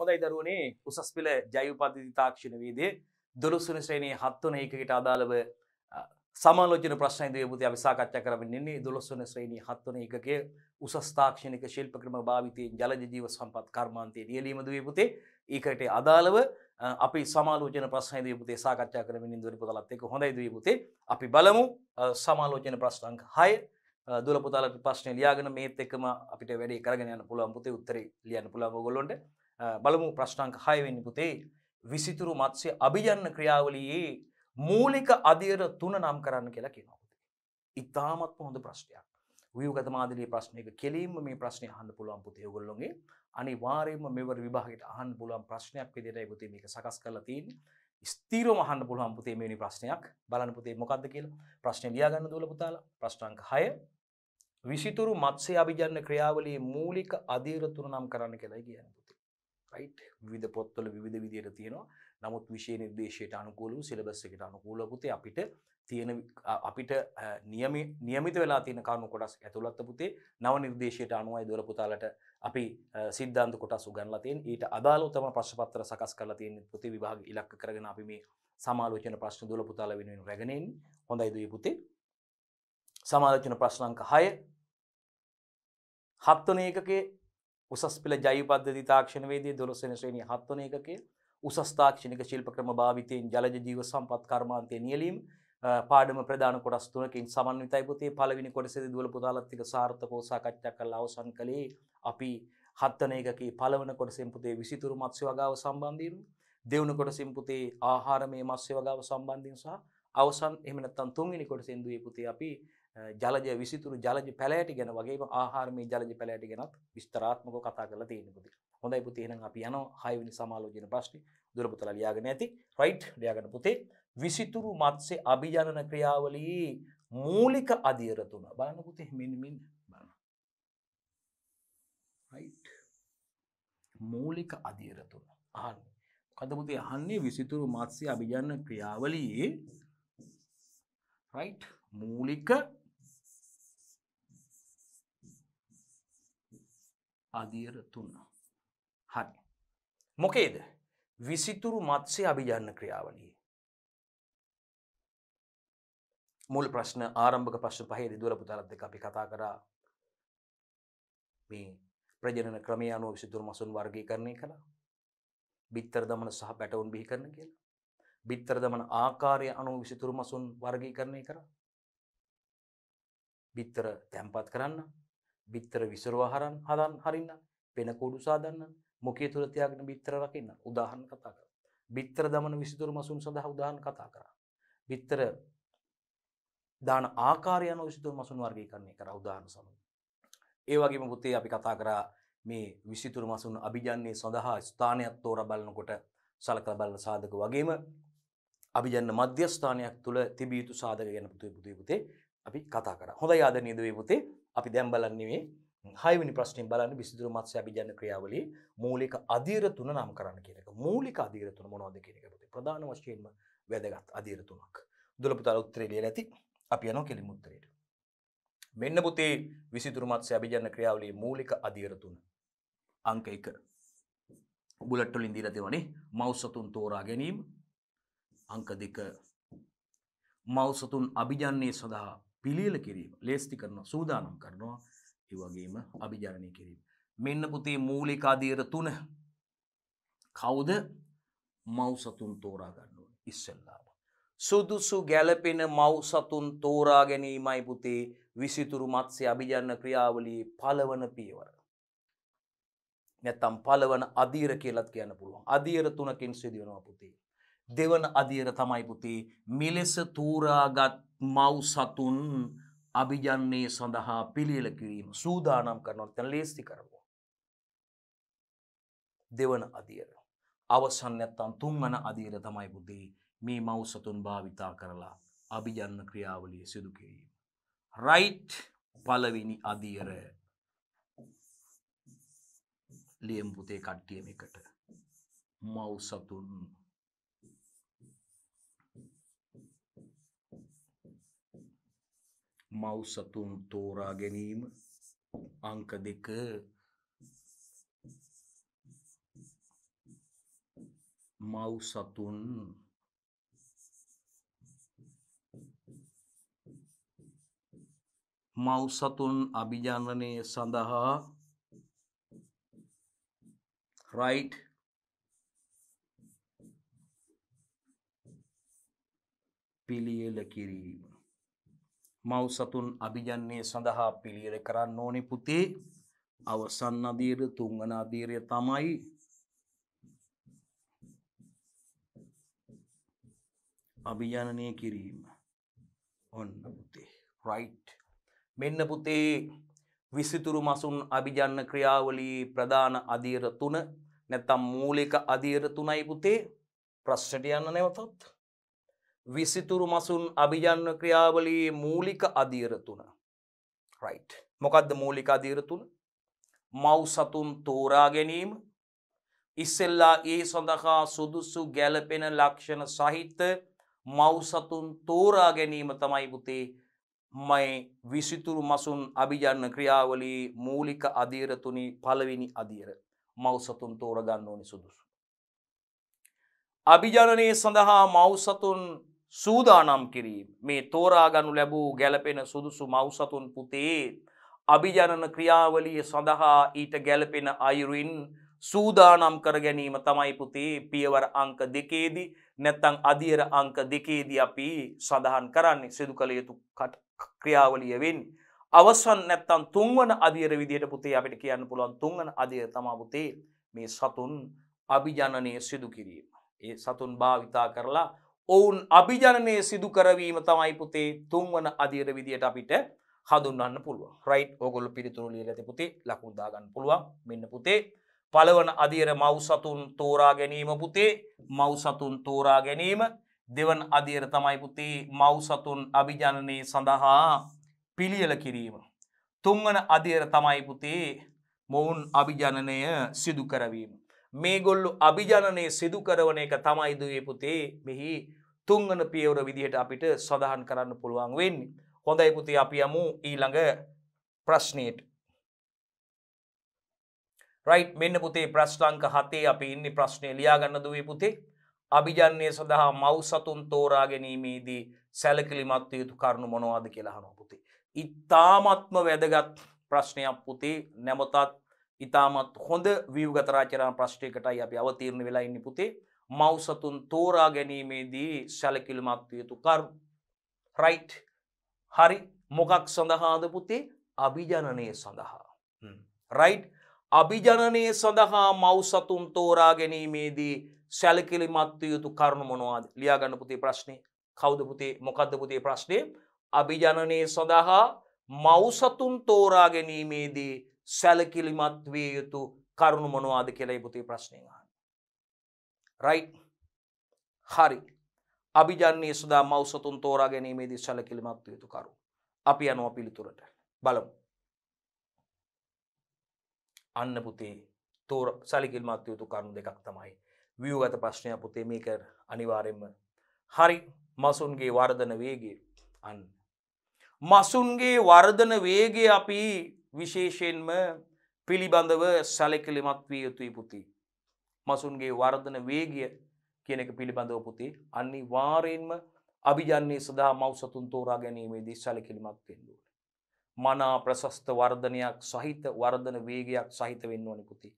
හොඳයි දරුවනේ උසස් පෙළ ජෛවපද්ධති තාක්ෂණ වේදයේ දොළොස්වන ශ්‍රේණියේ හත්වන ඒකකයට අදාළව සමාලෝචන ප්‍රශ්න ඉදිරිපුති අපි සාකච්ඡා කරමින් ඉන්නේ 12 වන ශ්‍රේණියේ 7 වන එකකයේ උසස් තාක්ෂණික ශිල්ප ක්‍රම භාවිතයෙන් ජලජ ජීව සම්පත් කර්මාන්තයේ ලියලීම දීපුතේ ඒකට අදාළව අපි සමාලෝචන ප්‍රශ්න ඉදිරිපුතේ සාකච්ඡා කරමින් ඉඳි පුතලත් එක්ක හොඳයි දීපුතේ අපි බලමු සමාලෝචන ප්‍රශ්න අංක 6 දුල පුතාලට ප්‍රශ්න ලියාගෙන මේත් එක්කම අපිට වැඩේ කරගෙන යන්න පුළුවන් පුතේ උත්තරේ ලියන්න පුළුවන් ඔයගොල්ලොන්ට බලමු ප්‍රශ්නංක හයවෙන්න පුතේ විසිතුරු මත්සේ අභිජන්න ක්‍රියාවලයේ මූලික අධියර තුන නම් කරන්න කියලා කියනවතේ. ඉතාමත්ම හොඳ ප්‍රශ්නයක් වියගත මාදලී ප්‍රශ්නයක කෙලීම මේ ප්‍රශ්නය හන්න පුළුවන් පුතේ ගොල්ලොන්ගේ අනිවාරයම මෙවර විභාගට අහන් පුලුවන් ප්‍රශ්නයක් පෙදරයි පුතේ මේක සකස් කරලා තින් ස්තීරම හන්න පුළුවන් පුතේ මේනි ප්‍රශ්නයක් බලන පුතේ මොකක්ද කියලා ප්‍රශ්නය ලියාගන්න දුල පුතාලා ප්‍රශ්ටංක හය විසිතුරු මත්සේ අභිජන්න ක්‍රියාවලයේ මූලික අධීරතුර නම් කරන්න කියලා කියන්න. රයිට් විධ පොත්වල විධ විදියට තියෙනවා නමුත් විශෂය නිර්දේශයට අනුකූලු සිලබස් එකට අනුකූල පුතේ අපිට තියෙන අපිට නියමිත වෙලා තියෙන කරුණු කොටස් ඇතුළත්ත පුතේ නව නිර්දේශයට අනුවයි දොල පුතාලට අපි සිද්ධන්ත කොට සුගන්ලතියෙන් ඊට අදාල තම ප්‍රශ්පත්තර සකස් කරලා තියෙන පුති විභාග ඉලක්ක කරගෙන අපි මේ සමාලෝචන ප්‍රශ්න දුල පුතාල වෙනුවෙන් රැගෙනෙන් හොඳයි දුයි පුතේ සමාලෝචන ප්‍රශ්නංක හය හත්වන ඒකගේ උසස් පෙළ ජෛවපද්ධති තාක්ෂණවේදී 12 වෙනි ශ්‍රේණිය 7 වන එකකයේ උසස් තාක්ෂණික ශිල්ප ක්‍රම භාවිතයෙන් ජලජ ජීව සම්පත් කර්මාන්තයේ නියැලීම් පාඩම ප්‍රධාන කොටස් තුනකින් සමන්විතයි පොතේ පළවෙනි කොටසේදී දුවල පුතාලත් එක්ක සාර්ථකව සාකච්ඡා කරලා අවසන් කළේ අපි හත්වන එකකේ පළවන කොටසෙන් පුතේ විසිතුරු මත්ස්‍ය වගාව සම්බන්ධීරු දෙවන කොටසින් පුතේ ආහාරමය මත්ස්‍ය වගාව සම්බන්ධයෙන් සහ අවසන් එහෙම නැත්නම් තුන්වෙනි කොටසේ ඉඳුවේ පුතේ අපි ජලජ විසිතුරු ජලජ පැලෑටි ගැන වගේම ආහාරමය ජලජ පැලෑටි ගැනත් විස්තරාත්මකව කතා කරලා තියෙනවා පුතේ. හොඳයි පුතේ එහෙනම් අපි යනවා 6 වෙනි සමාලෝචන ප්‍රශ්නේ. දුර පුතලා ලියාගෙන ඇති. රයිට් ලියාගෙන පුතේ. විසිතුරු මත්ස්‍ය අභිජනන ක්‍රියාවලියේ මූලික අධියර තුන. බලන්න පුතේ මෙන්න මෙන්න බලන්න. රයිට්. මූලික අධියර තුන. අහන්න. මොකද පුතේ අහන්නේ විසිතුරු මත්ස්‍ය අභිජනන ක්‍රියාවලියේ රයිට් මූලික අධියර තුන්න හරි මොකේද විසිතුරු මත්සේ අභිජන්න ක්‍රියාවලිය මුල් ප්‍රශ්න ආරම්භක ප්‍රශ්න පහේ දිදුවල පුතාරත් දෙක අපි කතා කරා මේ ප්‍රජනන ක්‍රමය අනුව විසිතුරු මසුන් වර්ගී කරණය කළා බිත්තර දමන සහ පැටවුන් බිහි කරන කියලා බිත්තර දමන ආකාරය අනුව විසිතුරු මසුන් වර්ගීකරණය කර බිත්තර තැම්පත් කරන්න බිත්තර විසරවා හරන් හදන් හරින්න පෙනකෝඩු සාදන්න මොකේ තුළ තියාගෙන බිත්තර රකින්න උදාහන් කතා කර බිත්තර දමන විසිතුරු මසුන් සඳහා උදාහන් කතා කර බිත්තර දාන ආකාරයන විසිතුරු මසුන් වර්ගීකරණය කර උදාහන සමඟ ඒ වගේම පුතේ අපි කතා කරා මේ විසිතුරු මසුන් අභිජන්නේ සඳහා ස්ථානයක් තෝර බලනකොට සලකලා බලන සාධක වගේම අපි යන්න මධ්‍යස්ථානයක් තුළ තිබිය යුතු සාධක ගැන පුතේ පුතේ පුතේ අපි කතා කරා. හොඳයි ආදරණීය දවේ පුතේ අපි දැන් බලන්නේ මේ හයවෙනි ප්‍රශ්නයෙන් බලන්න විසිතුරු මත්ස්‍ය අභිජන ක්‍රියාවලියේ මූලික අධීර තුන නම් කරන්න කියන එක. මූලික අධීර තුන මොනවද කියන එක පුතේ ප්‍රධාන වශයෙන්ම වැදගත් අධීර තුනක්. දුල පුතාලා උත්තරේ ලියලා ඇති. අපි යනවා කෙලිම උත්තරේට. මෙන්න පුතේ විසිතුරු මත්ස්‍ය අභිජන ක්‍රියාවලියේ මූලික අධීර තුන. අංක 1. බුලට් වලින් දීලා තියෙනනේ මවුස් සතුන් තෝරා ගැනීම අංක දෙක මවසතුන් අභිජන්නේ සඳහා පිළියල කිරීම ලේස්ති කරන සූදානම් කරනවා ඒවගේම අභිජරණය කිරීම. මෙන්න පුතේ මූලිකාදීර තුන කවුද මවසතුන් තෝරා ගන්නුව ඉස්සල්ලාම. සුදුසු ගැලපෙන මවසතුන් තෝරා ගැනීමයි පුතේ විසිතුරු මත්සේ අභිජන්න ක්‍රියාවලී පලවන පියවර. නැත්තම් පලවන අදීර කියලත් කියන්න පුළුවන් අදීර තුනකින් සිදුවනවා පුතේ. දෙවන අදියර තමයි පුතේ මෙලෙස තූරාගත් මව් සතුන් අභිජන්නේ සඳහා පිළියල කිරීම සූදානම් කරනොත් තැන ලේස්ති කරවා. දෙවන අදියර. අවසන් නැත්තන් තුන්වන අදීර තමයි පුතේ මේ මව් සතුන් භාවිතා කරලා අභිජන්න ක්‍රියාවලිය සිදු කිරීම. රයිට් පලවෙනි අදියර ලියම් පුතේ කට්ටියම එකට මව් සතුන් මව් සතුන් තෝරා ගැනීම අංක දෙක මව් සතුන් මව් සතුන් අභිජනනය සඳහා right පිළියෙල කිරීම මවසතුන් අභිජන්නේ සඳහා පිළියර කරන්න ඕනෙ පුතේ අවසන්න අදීර තුංගන අදීරය තමයි අභිජානනය කිරීම ඔන්න පුතේ රයිට් මෙන්න පුතේ විසිතුරු මසුන් අභිජන්න ක්‍රියාවලී ප්‍රධාන අධීර තුන නැතම් මූලික අධීර තුනයි පුතේ ප්‍රශ්ට යන්න නැවතත් විසිතුරු මසුන් අභිජන්න ක්‍රියාවලී මූලික අධීර තුන. රයිට් මොකක්ද මූලික අධීර තුන මව් සතුන් තෝරා ගැනීම ඉස්සෙල්ලා ඒ සඳහා සුදුසු ගැලපෙන ලක්ෂණ සහිත මව්සතුන් තෝරා ගැනීම තමයි පුතේ මයි විසිතුරු මසුන් අභිජන්න ක්‍රියාවලී මූලික අධීරතුනි පළවෙනි අධීර මව්සතුන් තෝරගන්න ඕනි සුදුසු. අභිජනනය සඳහා මව්සතුන් සූදානම් කිරීම මේ තෝරාගනු ලැබූ ගැලපෙන සුදුසු මවසතුන් පුතේ අභිජනන ක්‍රියාවලිය සඳහා ඊට ගැලපෙන අයුරින් සූදානම් කර ගැනීම තමයි පුතේ පියවර අංක දෙකේදී නැත්තං අධියර අංක දෙකේදී අපි සඳහන් කරන්නේ සිදු කළ යුතු ක්‍රියාවලිය වෙන්. අවසන් නැත්තම් තුන්වන අධියර විදියට පුතේ අපිට කියන්න පුළුවන් තුන්වන අධිය තමාපුතේ මේ සතුන් අභිජනනය සිදු කිරීම. ඒ සතුන් භාවිතා කරලා ඔවුන් අභිජනනය සිදු කරවීම තමයි පුතේ තුන්වන අධීර විදියට අපිට හඳුන්න්න පුළුව රයි් ඕගොල පිරිතුරු ලිය ඇති පුතේ ලකුණදාගන්න පුළුවන් මෙන්න පුතේ පළවන අධීර මවසතුන් තෝරා ගැනීම පුතේ මවසතුන් තෝරා ගැනීම දෙවන් අධීර තමයි පුතේ මවසතුන් අභිජනනය සඳහා පිළියල කිරීම. තුන්වන අධීර තමයි පුතේ මොවුන් අභිජනනය සිදු කරවීම. මේගොල්ලු අභිජනනය සිදු කරවන එක තමයිදුවේ පුතේ මෙහි තුංගන පියවර විදිහට අපිට සඳහන් කරන්න පුළුවන් වෙන්නේ. හොඳයි පුතේ අපි යමු ඊළඟ ප්‍රශ්නයට. රයිට් මෙන්න පුතේ ප්‍රශ්ලාංක හතේ අපි ඉන්නේ ප්‍රශ්නේ ලියාගන්න දුවේ පුතේ. අභිජන්ය සඳහා මව් සතුන් තෝරා ගැනීමේදී සැලකිලිමත් යුතු කරුණු මොනවාද කියලා අහනවා පුතේ. ඉතාමත්ම වැදගත් ප්‍රශ්නයක් පුතේ නැමතත් ඉතාමත් හොඳ වීවගතරාචරණ ප්‍රශ්ටයකටයි අපි අවතීරණ වෙලා ඉන්න පුතේ මවසතුන් තෝරා ගැනීමේදී සැලකිල්මත්ව යුතු කරු. රයිට් හරි මොකක් සඳහාද පුතේ අභිජනනය සඳහා. රයිට් අභිජනනය සඳහා මවසතුන් තෝරා ගැනීමේදී සැලකිලිමත්ව යුතු කරුණු මොනවාද ලියාගන්න පුතේ ප්‍රශ්නය කෞද පුතේ මොකක්ද පුතේ ප්‍රශ්නය අභිජනනය සඳහා මවසතුන් තෝරා ගැනීමේදී සැලකිලිමත්විය යුතු කරුණු මොනවාද කෙලයි පුතේ ප්‍රශ්නය රයි් හරි අභිජන්නේ සුදා මවසතුන් තෝරා ගැනීමේදී සැලකිලිමත්ව යුතුකරු අපි යනවා පිළිතුරට බලමු අන්න පුතේ තෝර සැලිකිල්මත්ව යුතු කරුණු දෙකක් තමයි වියූගත ප්‍රශ්නය පුතේ මේක අනිවාරෙන්ම හරි මසුන්ගේ වර්ධන වේගේ අන්න මසුන්ගේ වර්ධන වේගේ අපි විශේෂයෙන්ම පිළිබඳව සැලකිලිමත් විය යුතුයි පුතිී මසුන්ගේ වර්ධන වේගිය කියන එක පිළිබඳව පුතේ අනිවාර්යෙන්ම අභිජන්නේ සඳහා මව්සතුන් තෝරා ගැනීමේදී සැලකිලිමත් වෙන්න ඕනේ. මනා ප්‍රශස්ත වර්ධනයක් සහිත වර්ධන වේගයක් සහිත වෙන්න ඕනේ පුතේ.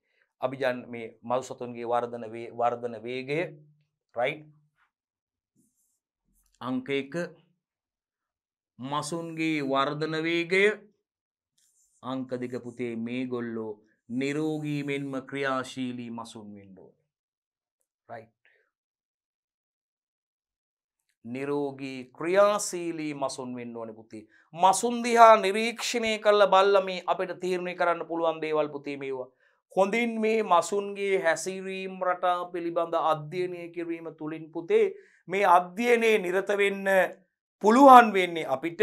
අභිජන් මේ මව්සතුන්ගේ වර්ධන වර්ධන වේගය රයිට් අංක 1 මසුන්ගේ වර්ධන වේගය අංක දෙක පුතේ මේගොල්ලෝ නිරෝගී මෙන්ම ක්‍රියාශීලී මසුන් වෙන්න ඕනේ. රයිට්. නිරෝගී ක්‍රියාශීලී මසුන් වෙන්න ඕනේ පුතේ. මසුන් දිහා නිරීක්ෂණය කළ බල්ල මේ අපිට තීරණය කරන්න පුළුවන් දේවල් පුතේ මේවා. හොඳින් මේ මසුන්ගේ හැසිරීම් රටා පිළිබඳ අධ්‍යයනය කිරීම තුළින් පුතේ මේ අධ්‍යයනයේ නිරතවෙන්න පුළුවන් වෙන්නේ අපිට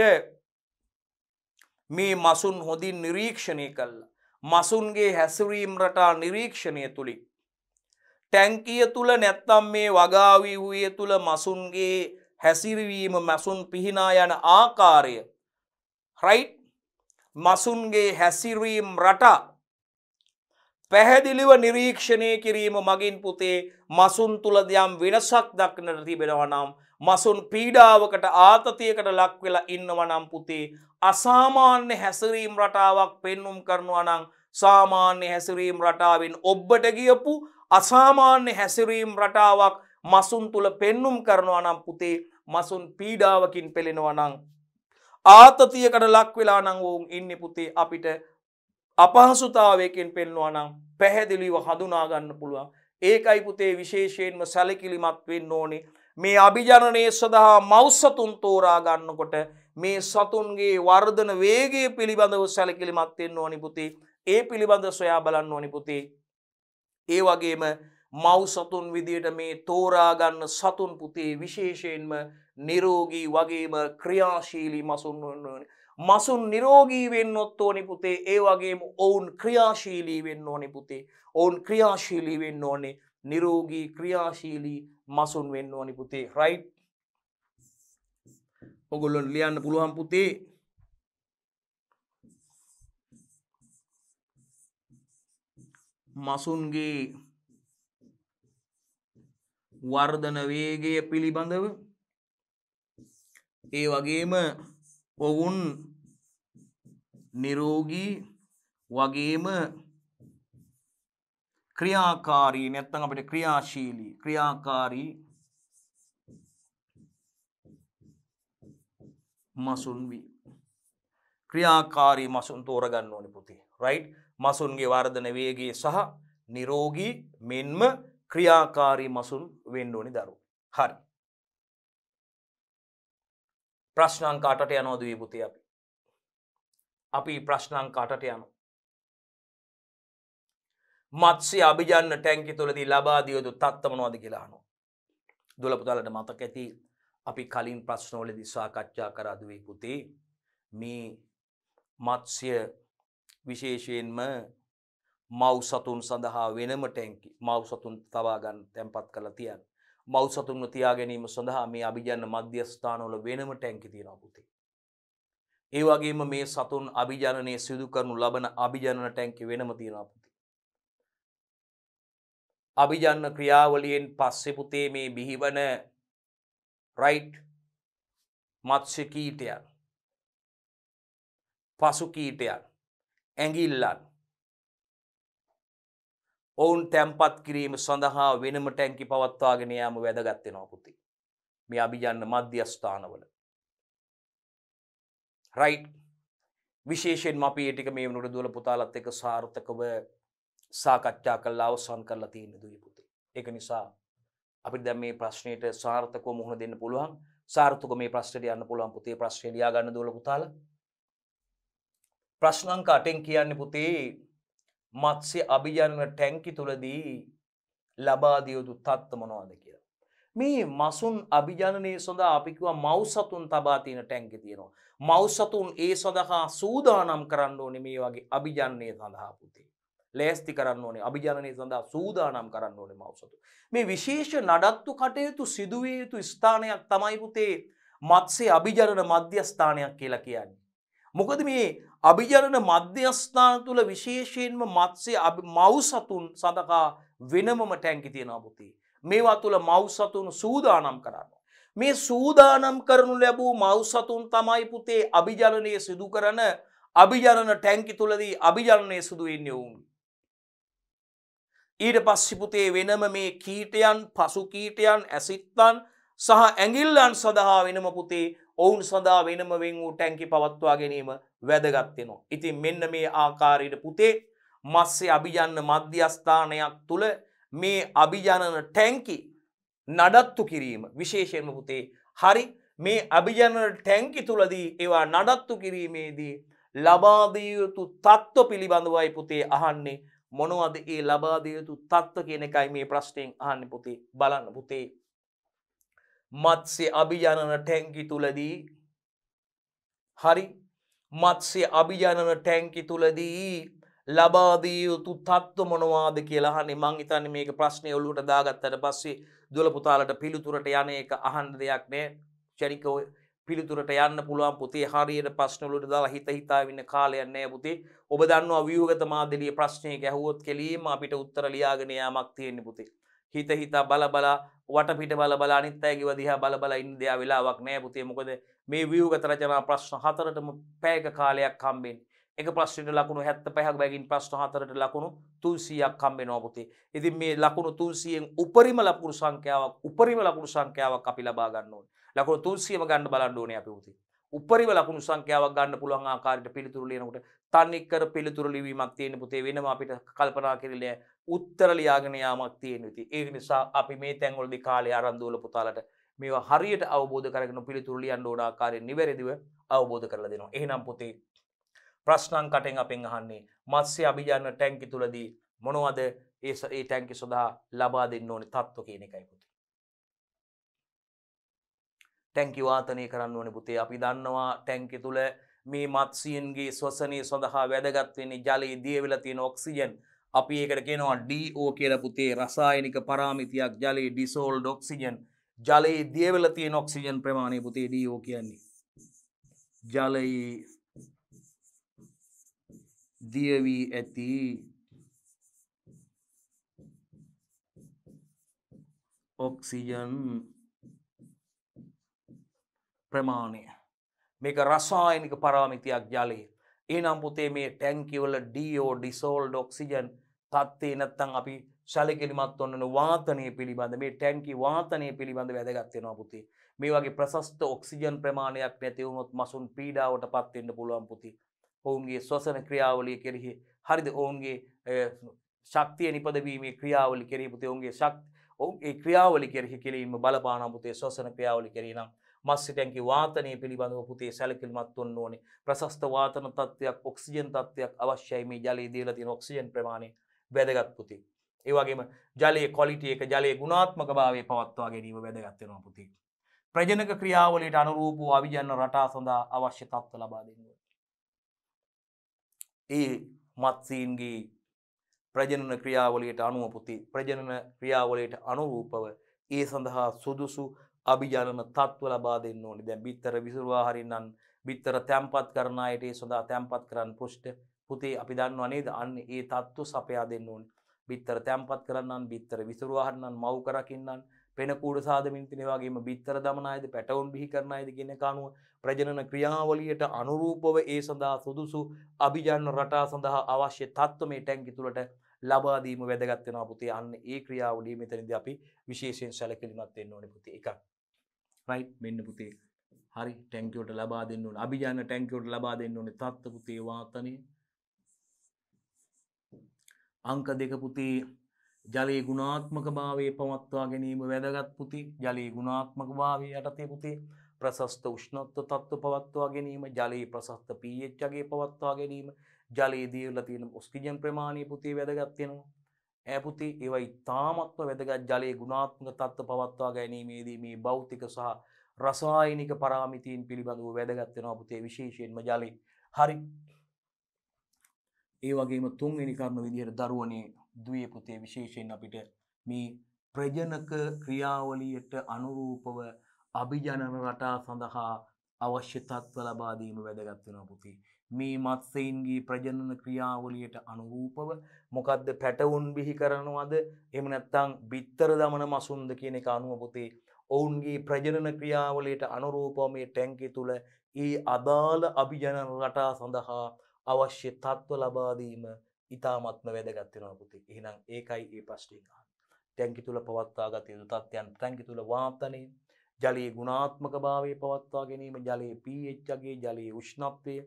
මේ මසුන් හොඳින් නිරීක්ෂණය කල්ලා මසුන්ගේ හැසිරීම් රටා නිරීක්ෂණය තුළින්. ටැංකිය තුළ නැත්තම් මේ වගාවී වූයේ තුළ මසුන්ගේ හැසිරවීම මැසුන් පිහිනා යන ආකාරය රයි් මසුන්ගේ හැසිරීම් රටා පැහැදිලිව නිරීක්ෂණය කිරීම මගින් පුතේ මසුන් තුළදයම් වෙනසක් දක්නට තිබෙනවනම් මසුන් පීඩාවකට ආතතියකට ලක්වෙලා ඉන්නවනම් පුතේ අසාමාන්‍ය හැසිරීම් රටාවක් පෙන්නුම් කරනවා නං සාමාන්‍ය හැසිරීම් රටාවෙන් ඔබ්බට ගියපු අසාමාන්‍ය හැසිරීම් රටාවක් මසුන් තුළ පෙන්නුම් කරනවා නම් පුතේ මසුන් පීඩාවකින් පෙළෙනවනං. ආතතියකට ලක්වෙලා නං ඔවුන් ඉන්න පුතේ අපිට අපහසුතාවයකෙන් පෙන්නවා නම් පැහැදිලිව හඳුනාගන්න පුළුවන් ඒකයි පුතේ විශේෂයෙන්ම සැලකිලිමත් වෙන්න ඕනේ මේ අභිජනනය සඳහා මෞසතුන් තෝරා ගන්නකොට මේ සතුන්ගේ වර්ධන වේගේ පිළිබඳව සැලකිලිමත්වෙන්න ඕනිපුති ඒ පිළිබඳ සොයා බලන්න ඕනිපුති. ඒ වගේම මෞසතුන් විදියට මේ තෝරාගන්න සතුන් පුතේ විශේෂයෙන්ම නිරෝගී වගේම ක්‍රියාශීලී මසුන් වන්නවන. මසුන් නිරෝගී වෙන්නොත් ඕනි පුතේ ඒ වගේම ඔවුන් ක්‍රියාශීලී වෙන්න ඕනි පුතේ ඔවුන් ක්‍රියාශීලී වෙන්න ඕනේ නිරෝගී ක්‍රියාශීලී මසුන් වෙන්න ඕනි පුතේ රයි් ඔගොල්ලොන් ලියන්න පුළුවන් පුතේ මසුන්ගේ වර්ධන වේගය පිළිබඳව ඒ වගේම ඔවුන් නිරෝගී වගේම ක්‍රියාකාරී නැත්තං අපිට ක්‍රියාශීලී ක්‍රියාකාරී මසුන් වී ක්‍රියාකාරී මසුන් තෝරගන්න ඕනි පුති රයි් මසුන්ගේ වර්ධන වේගේ සහ නිරෝගී මෙන්ම ක්‍රියාකාරී මසුන් වෙන්න ඕනි දරු හරි ප්‍රශ්නංකාටට යනෝදවී පුති අපි අපි ප්‍රශ්නංකාටට යනවා මත්සේ අභිජන්න ටැංකි තුළදී ලබාදියයුතු තත්වමනවාද කියලානු. දුලපුතාලට මතක ඇති අපි කලින් ප්‍රශ්නෝල දිසාකච්ඡා කරදුවී පුතේ මේ මත්ස්‍ය විශේෂයෙන්ම මව්සතුන් සඳහා වෙනම ටැංකි මව්සතුන් තවාගන්න තැන්පත් කළ තියන් මව්සතුන්ව තියාගැනීම සඳහා මේ අභිජන්න මධ්‍යස්ථානවල වෙනම ටැංකි තියෙන පුතේ. ඒවගේම මේ සතුන් අභිජානය සිදු කරනු ලබන අභිජාන ටැංකි වෙනම තියෙන පුතේ. අභිජන්න ක්‍රියාවලියෙන් පස්සෙ පුතේ මේ බිහිවන රයිට් මත්ස්‍යකීටයන් පසුකීටයන් ඇඟිල්ලන් ඔවුන් තැම්පත් කිරීම සඳහා වෙනම ටැංකි පවත්වාගෙන යාම වැදගත්වෙනවා පුති මේ අභිජන්න මධ්‍යස්ථානවල රයි් විශේෂෙන් අපි ඒටික මේ වනුට දුවල පුතාලත් එක සාර්ථකව සාකච්ඡා කල්ලා අවසන් කරලා තියෙන දුයි පුතේ. ඒක නිසා අපිට දැන් මේ ප්‍රශ්නෙට සාර්ථකව මුහුණ දෙන්න පුළුවන්. සාර්ථකව මේ ප්‍රශ්නෙට යන්න පුළුවන් පුතේ ප්‍රශ්නේ ලියා ගන්න දුවල පුතාලා. ප්‍රශ්න අංක 8න් කියන්නේ පුතේ මත්ස්‍ය අභිජනන ටැංකි තුලදී ලබා දිය යුතු තත්ත්ව මොනවද කියලා. මේ මසුන් අභිජනනයේ සඳහා අපි කිව්වා මව්සතුන් තබා තියෙන ටැංකි තියෙනවා. මව්සතුන් ඒ සඳහා සූදානම් කරන්න ඕනේ මේ වගේ අභිජනනය සඳහා පුතේ. ලෑස්ති කරන්න ඕනේ අභිජානනය සඳහා සූදානම් කරන්න ඕනේ මවසතු. මේ විශේෂ නඩත්තු කටයුතු සිදුවිය යුතු ස්ථානයක් තමයි පුතේ මත්සේ අභිජරණ මධ්‍යස්ථානයක් කියලා කියන්නේ. මොකද මේ අභිජරණ මධ්‍යස්ථාන තුළ විශේෂයෙන්ම මත්සේ මවසතුන් සඳකා වෙනමම ටැන්කි තියෙනවා පුතේ. මේවා තුළ මවසතුන් සූදානම් කරන්න. මේ සූදානම් කරනු ලැබූ මවසතුන් තමයි පුතේ අභිජලනය සිදු කරන අභිජරණ ටැන්කි තුළදී අභිජලනය සිදුවෙන්නේ ඔවුන්. ඊට පස්සිපුතේ වෙනම මේ කීටයන් පසු කීටයන් ඇසිත්තන් සහ ඇගිල්ලන් සඳහා වෙනම පුතේ ඔවුන් සඳහා වෙනම වෙන් වූ ටැන්කි පවත්වා ගැනීම වැදගත්වෙනවා. ඉතින් මෙන්න මේ ආකාරයට පුතේ මස්සේ අභිජන්න මධ්‍යස්ථානයක් තුළ මේ අභිජනන ටැන්කි නඩත්තු කිරීම විශේෂයෙන්ම පුතේ හරි මේ අභිජනන ටැන්කි තුළදී ඒවා නඩත්තු කිරීමේදී ලබාදියයුතු තත්ත්ව පිළිබඳවයි පුතේ අහන්නේ මොනවද ඒ ලබා දිය යුතු තත්ත්ව කියන එකයි මේ ප්‍රශ්නයෙන් අහන්න පුතේ බලන්න පුතේ මත්ස්‍ය අභිජනන ටැංකි තුලදී හරි මත්ස්‍ය අභිජනන ටැංකි තුලදී ලබා දිය යුතු තත්ත්ව මොනවාද කියලා අහන්නේ මං හිතන්නේ මේක ප්‍රශ්නේ ඔලුවට දාගත්තට පස්සේ දොළ පුතාලට පිළිතුරට යන එක අහන්න දෙයක් නෑ චරිකෝ පිළිතුරට යන්න පුළුවන් පුතේ හරියට ප්‍රශ්නවලට දාලා හිත හිතා ඉන්න කාලයක් නැහැ පුතේ. ඔබ දන්නවා ව්‍යුහගත මාදලිය ප්‍රශ්නයක ඇහුවොත් කෙලින්ම අපිට උත්තර ලියාගෙන යාමක් තියෙන්නේ පුතේ. හිත හිතා බල බලා වටපිට බල බලා අනිත් අයගේ දිහා බල බල ඉන්න දෙයක් වෙලාවක් නැහැ පුතේ. මොකද මේ ව්‍යුහගත රචනා ප්‍රශ්න හතරටම පැයක කාලයක් හම්බෙන්නේ. එක ප්‍රශ්නයට ලකුණු 75ක් බැගින් ප්‍රශ්න හතරට ලකුණු 300ක් හම්බෙනවා පුතේ. ඉතින් මේ ලකුණු 300න් උපරිම ලකුණු සංඛ්‍යාවක් උපරිම ලකුණු සංඛ්‍යාවක් අපි ලබා ගන්න ඕනේ. ලකුණු තුන්සියම ගන්න බලන්න ඕනේ අපි උතේ. උපරිම ලකුණු සංඛ්‍යාවක් ගන්න පුළුවන් ආකාරයට පිළිතුරු ලියනකොට තන්නිකර පිළිතුරු ලිවීමක් තියෙන පුතේ වෙනම අපිට කල්පනා කරලා උත්තර ලියාගෙන යාමක් තියෙන ඉතින්. ඒ නිසා අපි මේ තැන්වලදී කාලය ආරම්භ දුවල පුතාලට මේවා හරියට අවබෝධ කරගෙන පිළිතුරු ලියන්න ඕන ආකාරයෙන් නිවැරදිව අවබෝධ කරලා දෙනවා. එහෙනම් පුතේ ප්‍රශ්නං කටෙන් අපෙන් අහන්නේ මත්ස්‍ය අභිජන්න ටැංකි තුලදී මොනවද ඒ ඒ ටැංකි සඳහා ලබා දෙන්න ඕනේ තත්ත්ව කියන එකයි. ටැංකි වාතනය කරන්න ඕන පුතේ අපි දන්නවා ටැංකි තුළ මේ මත්සීන්ගේ ස්වසනය සඳහා වැදගත්වෙන්නේ ජලයේ දියවෙල තියෙන ඔක්සිජන් අපි ඒකට කෙනවා ඩෝ කියල පුතේ රසායනික පරාමිතියක් ජලයේ ඩිසෝල් ඩොක්සිජන් ජලයේ දියවෙල තියෙන ඔක්සිජන් ප්‍රමාණය පුතේ ඩෝ කියන්නේ ජලයේ දියවී ඇති ඔක්සිජන් ප්‍රමාණය. මේක රසායනික පරාමිතියක් ජලයේ. ඒනම් පුතේ මේ ටැංකිවල ඩෝ ඩිසෝල් ඩොක්සිජන් තත්තේ නැත්තං අපි ශලකිරිමත් ඔන්නන වාතනය පිළිබඳ මේ ටැන්කි වාතනය පිළිබඳ වැදගත්වෙනවා පුති. මේ වගේ ප්‍රසස්ත ඔක්සිජන් ප්‍රමාණයක් නැතිවුණොත් මසුන් පීඩාවට පත්වෙන්න පුළුවන් පුති. ඔවුන්ගේ ස්වසන ක්‍රියාවලිය කෙරෙහි හරිද ඔවුන්ගේ ශක්තිය නිපදවීමේ ක්‍රියාවලි කෙරෙහි පුති ඔවුන්ගේ ශක්ති ඔවුන්ගේ ක්‍රියාවලි කෙරෙහි කිරීම බලපානපුතේ ස්වසන ක්‍රියාවලි කෙරෙනම් මස්සිටැන්කි වාතනය පිළිබඳව පුතේ සැලකිල්මත් ඔන්න ඕනේ ප්‍රසස්ත වාතන තත්ත්වයක් ඔක්සිජන් තත්වයක් අවශ්‍යයි මේ ජලයේ දීලා තියෙන ඔක්සිජන් ප්‍රමාණය වැදගත් පුතේ. ඒ වගේම ජලයේ ක්වොලිටි එක ජලයේ ගුණාත්මකභාවය පවත්වා ගැනීම වැදගත් වෙනවා පුතේ. ප්‍රජනක ක්‍රියාවලියට අනුරූප වූ අවිජන්න රටා සඳහා අවශ්‍ය තත්ත්ව ලබා දෙන්න. ඒ මත්සීන්ගේ ප්‍රජනන ක්‍රියාවලියට අනුව පුතේ ප්‍රජනන ක්‍රියාවලියට අනුරූපව ඒ සඳහා සුදුසු අභිජානන තත්ත්ව ලබා දෙන්න ඕනි දැන් බිත්තර විසුරුවා හරින්නම් බිත්තර තැම්පත් කරන අයට ඒ සඳහා තැම්පත් කරන්න පෘෂ්ඨ පුතේ අපි දන්නවා නේද අන්න ඒ තත්ත්ව සපයා දෙන්න ඕනි බිත්තර තැම්පත් කරන්නන් බිත්තර විසුරුවා හරින්නම් මව් කරකින්නම් පෙන කූඩ සාධමින් තින වගේම බිත්තර දමනායද පැටවුන් බිහි කරනයිද කියන කණුව ප්‍රජනන ක්‍රියාවලියට අනුරූපව ඒ සඳහා සුදුසු අභිජන්න රටා සඳහා අවශ්‍ය තත්ත්ව මේ ටැන්කි තුළට ලබාදීම වැදගත්වෙන පුතේ අන්න ඒ ක්‍රියාවලිය මෙතනද අපි විශේෂයෙන් සැලකිලිමත් වෙන්න ඕනි පුති එකක් රයි් මෙන්න පුතේ හරි ටැංකෝට ලබා දෙන්න ඕන අභිජාන ටැංකෝට ලබා දෙන්න ඕන තත්ත පුතේ වාතනය අංක දෙක පුතේ ජලයේ ගුණාත්මක භාවය පමත්වා ගැනීම වැදගත් පුති ජලයේ ගුණාත්මක භාවය යටතේ පුතේ ප්‍රසස්ත උෂ්ණත්ව තත්ත්ව පවත්වා ගැනීම ජලයේ ප්‍රසස්ත පීච්චගේ පවත්වා ගැනීම ජලයේ දීවල තියෙන ඔස්කිජන් ප්‍රමාණය පුතේ වැදගත්වෙනවා ඇපුතේ ඒවයි තාමත්ම වැදගත් ජලයේ ගුණාත්මක තත්ත්ව පවත්වා ගැනීමේදී මේ භෞතික සහ රසායනික පරාමිතීන් පිළිබඳව වැදගත් වෙනවා පුතේ විශේෂයෙන්ම ජලය. හරි. ඒ වගේම තුන්වෙනි කරුණ විදිහට දරුවනේ දුවේ පුතේ විශේෂයෙන් අපිට මේ ප්‍රජනක ක්‍රියාවලියට අනුරූපව අභිජනන රටා සඳහා අවශ්‍ය තත්ත්ව ලබා දීම වැදගත් වෙනවා පුතේ. මේ මත්සයින්ගේ ප්‍රජනන ක්‍රියාවලියට අනුරූපව මොකක්ද පැටවුන් බිහි කරනවද එම නැත්තං බිත්තර දමන මසුන්ද කියන එක අනුව පොතේ ඔවුන්ගේ ප්‍රජනන ක්‍රියාවලට අනුරූපව මේ ටැන්කෙ තුළ ඒ අදාළ අභිජන රටා සඳහා අවශ්‍ය තත්ත්ව ලබාදීම ඉතාමත්ම වැදගත්වෙනවා පුති එහිනම් ඒකයි ඒ පස්්ටිංහන් ටැන්කි තුළ පවත්වාගත යුතු තත්ත්යන් ටැන්කි තුළ වාර්තනය ජලයේ ගුණාත්මක භාවය පවත්වා ගැනීම ජලයේ පීච්චගේ ජලයේ උෂ්ණත්වය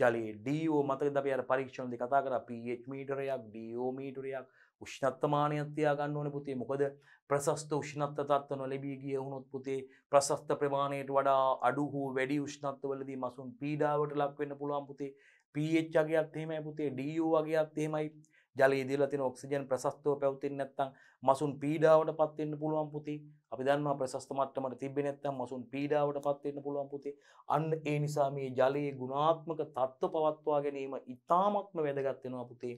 ජලයේ ඩෝ මතක අප අර පරීක්ෂණදි කතා කර පH මීටරයක් ඩෝ මීටරයක් උෂ්ණත්තමානයක්තියා ගන්න ඕන පුතේ මොකද ප්‍රසස්ත උෂ්ණත්ත තත්වන ලැබී ගිය වුණොත් පුතේ ප්‍රසස්ත ප්‍රමාණයට වඩා අඩු හෝ වැඩි උෂ්ණත්වවලදී මසුන් පීඩාවට ලක්වෙන්න පුළුවන් පුතේ පH අගේත් එහෙමයි පුතේ ඩෝ වගේත් එහෙමයි ජලයේ දීලා තියෙන ඔක්සිජන් ප්‍රශස්තව පැවතින්නේ නැත්නම් මසුන් පීඩාවටපත් වෙන්න පුළුවන් පුතේ. අපි දන්නවා ප්‍රශස්ත මට්ටමට තිබ්බේ නැත්නම් මසුන් පීඩාවටපත් වෙන්න පුළුවන් පුතේ. අන්න ඒ නිසා මේ ජලයේ ගුණාත්මක තත්ත්ව පවත්වා ගැනීම ඉතාමත්ම වැදගත් වෙනවා පුතේ.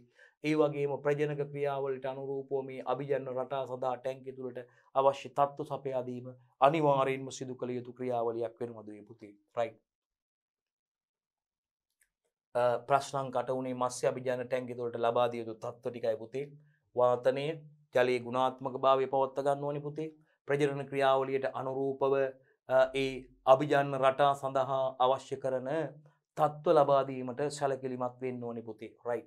ඒ වගේම ප්‍රජනක ක්‍රියාවලට අනුරූපව මේ අභිජන්න රටා සඳහා ටැංකිය තුළට අවශ්‍ය තත්ත්ව සපයා දීම අනිවාර්යයෙන්ම සිදු කළ යුතු ක්‍රියාවලියක් වෙනවා දුවේ පුතේ. රයිට්. ප්‍රශ්නංකට වනේ මස්්‍ය අභිජාන ටැන්ගෙතුවට ලබාදියතු තත්ව ටිකයි පුතේ වාතනය ජලයේ ගුණාත්මක භාවය පවත්ත ගන්න ඕනි පුතේ ප්‍රජරණ ක්‍රියාවලියට අනුරූපව ඒ අභිජාන්න රටා සඳහා අවශ්‍ය කරන තත්ත්ව ලබාදීමට සැලකිලිමත් වෙන්න ඕනි පුතේ රයි්.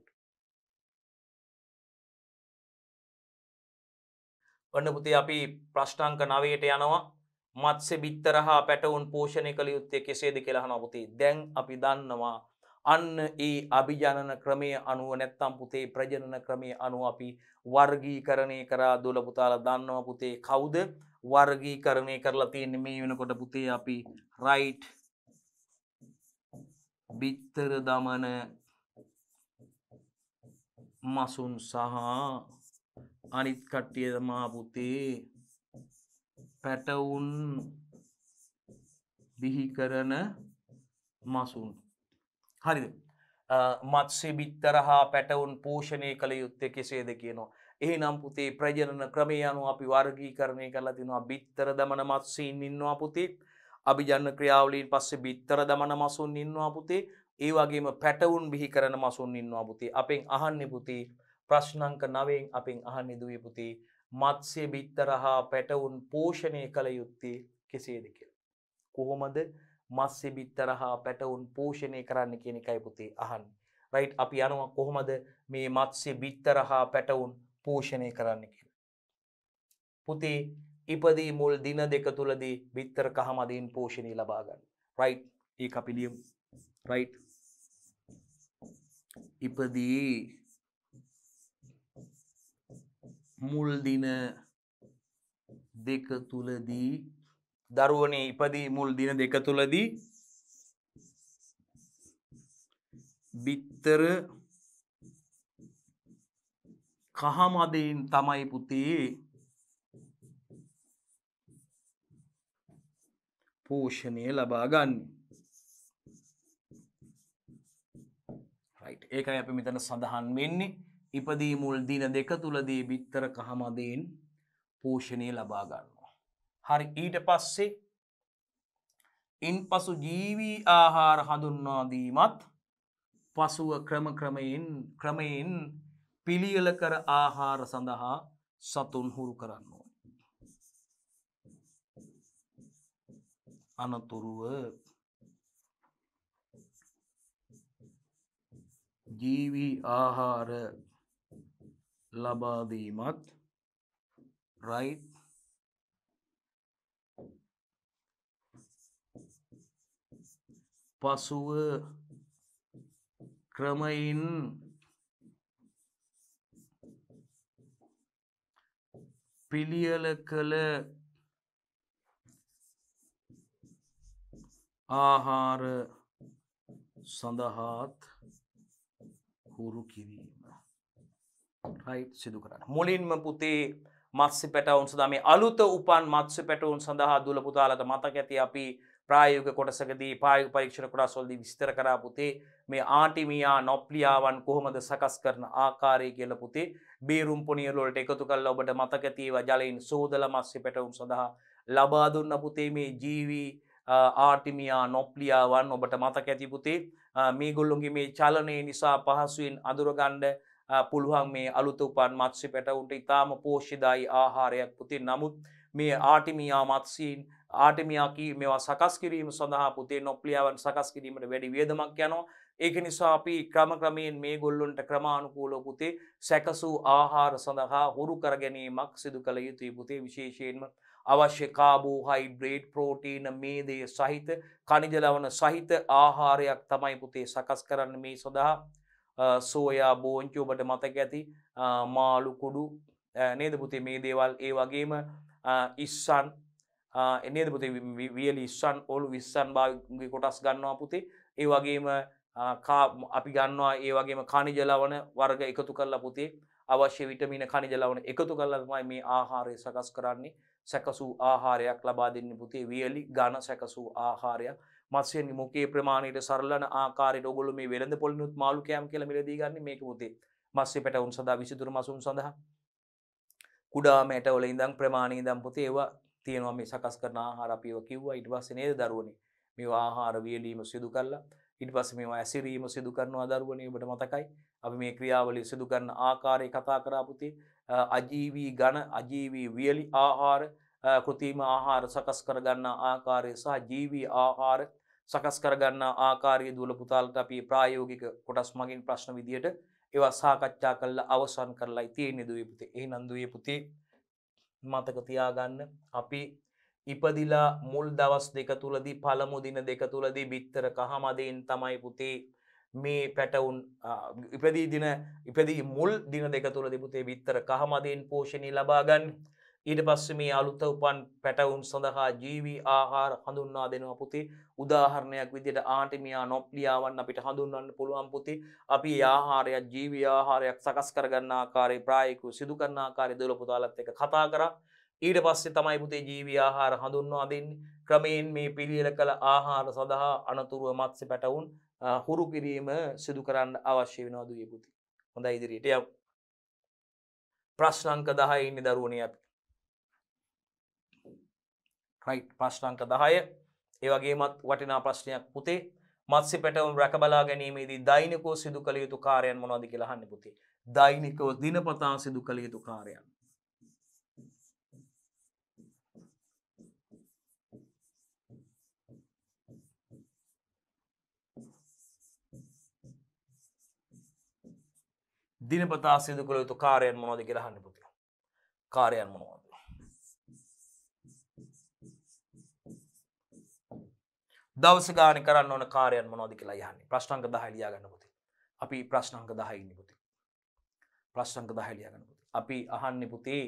ඔන්න පුතේ අපි ප්‍රශ්ටංක නවයට යනවා මත්සේ බිත්තරහා පැටවුන් පෝෂණය කළ යුත්තේ කෙසේද කෙලාහන පුතේ දැන් අපි දන්නවා අන්න ඒ අභිජානන ක්‍රමය අනුව නැත්තම් පුතේ ප්‍රජනන ක්‍රමය අනුව අපි වර්ගීකරණය කරා දොල පුතාල දන්නව පුතේ කවුද වර්ගීකරණය කරලා තියෙන මේ වෙනකොට පුතේ අපි රයිට් බිත්තර දමන මසුන් සහ අනිත් කට්ටිය තමා පුතේ පැටවුන් බිහි කරන මසුන් හරිද මත්සේ බිත්තරහා පැටවුන් පෝෂණය කළ යුත්තය කෙසේද කියනවා. එහි නම් පුතේ ප්‍රජනන ක්‍රමය අනු අපි වර්ගී කරණය කරලා තිනවා බිත්තර දමන මත්සීන් ඉන්නවා පුතේ අභිජන්න ක්‍රියාවලින් පස්සේ බිත්තර දමන මසුන් ඉන්නවා පුතේ ඒ වගේම පැටවුන් බිහි කරන මසුන් ඉන්නවා පුතේ අපෙන් අහන්න පුතේ ප්‍රශ්නංක නවෙන් අපෙන් අහන්න දුවේ පුතේ මත්සේ බිත්තරහා පැටවුන් පෝෂණය කළ යුත්තේ කෙසේද කියලා. කොහොමද මස්සේ බිත්තර හා පැටවුන් පෝෂණය කරන්න කියන එකයි පුතේ අහන්නේ. රයිට් අපි යනවා කොහොමද මේ මත්ස්‍ය බිත්තර හා පැටවුන් පෝෂණය කරන්න කියලා. පුතේ ඉපදී මුල් දින දෙක තුලදී බිත්තර කහ මදීන් පෝෂණය ලබා ගන්න. රයිට් ඒක අපි ලියමු. රයිට් ඉපදී මුල් දින දෙක තුලදී දරුවනේ ඉපදී මුල් දින දෙක තුලදී බිත්තර කහමදයෙන් තමයි පුතේ පෝෂණය ලබා ගන්න ඒකයි අප මෙතන සඳහන් වෙන්නේ ඉපදී මුල් දින දෙක තුළදී බිත්තර කහමදයෙන් පෝෂණය ලබා ගන්න හරි ඊට පස්සේ ඉන් පසු ජීවී ආහාර හඳුන්වාදීමත් පසුව ක්‍රම ක්‍රමයෙන් ක්‍රමයෙන් පිළියල කර ආහාර සඳහා සතුන් හුරු කරන්න ඕන. අනතුරුව ජීවී ආහාර ලබාදීමත් රයිට් පසුව ක්‍රමයින් පිළියල කළ ආහාර සඳහාත් හුරු කිරීම රයිට් සිදු කරන්න මුලින්ම පුතේ මත්ස්‍ය පැටවුන් සඳහා මේ අලුත උපන් මත්ස්‍ය පැටවුන් සඳහා දුල පුතාලට මතක ඇති අපි ප්‍රායෝග කොටසකදී පායක පරීක්ෂණ කොඩාසොල්දී විස්තර කරාපුතේ මේ ආටිමියා නොප්ලියාවන් කොහොමද සකස් කරන ආකාරය කියල පුතේ බේරුම් පොනිියලොලට එකතු කල් ඔබට මතකතිව ජලයින් සෝදල මස්්‍ය පැටවුම් සඳහා ලබාදුන්න පුතේ මේ ජීවී ආටිමියා නොප්ලියාවන් ඔබට මතක ඇතිපුතේ මේ ගොල්ලොන්ගේ මේ චලනය නිසා පහසුවෙන් අදුරගණ්ඩ පුළුවන් මේ අලුත උපන් මත්සි පැටවුන්ට ඉතාම පෝෂිදායි ආහාරයක් පුතින් නමුත් මේ ආටිමියා මත්සීන් ආටමයාකි මෙවා සකස් කිරීම සඳහා පුතේ නොප්ලියාවන් සකස් කිරීමට වැඩි වියදමක් යනවා ඒක නිසා අපි ක්‍රම ක්‍රමයෙන් මේ ගොල්ලොන්ට ක්‍රමාණුකූල පුතේ සැකසූ ආහාර සඳහා හුරු කරගැනීමක් සිදු කළ යුතුයි පුතේ විශේෂයෙන්ම අවශ්‍ය කාබූ හයිබ්‍රේඩ් ප්‍රෝටීන මේදය සහිත කනිජලවන සහිත ආහාරයක් තමයි පුතේ සකස් කරන්න මේ සොදහා සෝයා බෝංචි ඔබට මතක ඇති මාලු කුඩු නේද පුතේ මේ දේවල් ඒ වගේම ඉස්සන් එන්නේද පුතේ වියලි ඉස්සන් ඔලු විස්සන් භාගගේ කොටස් ගන්නවා පුතේ ඒ වගේම අපි ගන්නවා ඒ වගේම කනිජලවන වර්ග එකතු කරලා පුතේ අවශ්‍ය විටමීන කනිජලවන එකතු කරලමයි මේ ආහාරය සකස් කරන්නේ සැකසූ ආහාරයක් ලබා දෙන්න පුතේ වියලි ගණ සැකසූ ආහාරයක් මත්සයෙන් මොකේ ප්‍රමාණයට සරලන ආකාරයට ඔගොලු මේ වෙළඳ පොලිනුත් මාළු කෑම් කියලා මිලදී ගන්න මේක පුතේ මස්සේ පැටවුන් සඳහා විසිතුරු මසුන් සඳහා කුඩා මැටවල ඉඳන් ප්‍රමාණී ඉඳන් පුතේ ඒවා තියෙනවා මේ සකස් කරන ආහාර අපි ඒවා කිව්වා ඊට පස්සේ නේද දරුවනේ මේවා ආහාර වියලීම සිදු කළා ඊට පස්සේ මේවා ඇසිරීම සිදු කරනවා දරුවනේ ඔබට මතකයි අපි මේ ක්‍රියාවලිය සිදු කරන ආකාරය කතා කරා පුතේ අජීවී ඝන අජීවී වියලි ආහාර කෘතිම ආහාර සකස් කරගන්න ආකාරය සහ ජීවී ආහාර සකස් කරගන්න ආකාරය දුවල පුතාලට අපි ප්‍රායෝගික කොටස් මගින් ප්‍රශ්න විදියට ඒවා සාකච්ඡා කරලා අවසන් කරලා තියෙන්නේ දුවේ පුතේ එහෙනම් දුවේ පුතේ මතක තියාගන්න අපි ඉපදිලා මුල් දවස් දෙක තුලදී පළමු දින දෙක තුලදී බිත්තර කහමදෙන් තමයි පුතේ මේ පැටවුන් ඉපදී දින ඉපදී මුල් දින දෙක තුලදී පුතේ බිත්තර කහමදෙන් පෝෂණය ලබා ගන්න. ඊට පස්සේ මේ අලුත උපන් පැටවුන් සඳහා ජීවි ආහාර හඳුන්වා දෙනවා පුතේ උදාහරණයක් විදිහට ආටිමියා නොප්ලියාවන් අපිට හඳුන්වන්න පුළුවන් පුතේ අපි ආහාරයක් ජීවි ආහාරයක් සකස් කරගන්න ආකාරයේ ප්‍රායෝගිකව සිදු කරන ආකාරය දොළ පුතාලත් එක්ක කතා කරා ඊට පස්සේ තමයි පුතේ ජීවි ආහාර හඳුන්වා දෙන්නේ ක්‍රමයෙන් මේ පිළියෙල කළ ආහාර සඳහා අනතුරුව මත්ස්‍ය පැටවුන් හුරු කිරීම සිදු කරන්න අවශ්‍ය වෙනවා දුවේ පුති හොඳ ඉදිරියට යම් ප්‍රශ්නංක දහයින්නේ දරුවන අපි රයි් ප්‍රශ්නංක දහය ඒවගේමත් වටිනා ප්‍රශ්නයක් පුතේ මත්සි පැටවුම් රැකබලා ගැනීමේදී දෛනිකෝ සිදු කළ යුතු කාරයන් මොනොද කියලහන්න පුතේ දෛනිකෝ දිනපතා සිදු කළ යුතු කාරයන් දිනපතා සිදු කළ යුතු කාරයන් මොනොද කියලහන්න පුතිය කාරයන් මොනොද දවස ගාන කරන්න ඕන කාරයන් මොනෝද කියලා යන්නේ ප්‍රශ්නංක දහලියා ගන්න පුති අපි ප්‍රශ්නංක දහයින්න පුති ප්‍රශ්නංක දහලියා ගන්න පුති අපි අහන්න පුතේ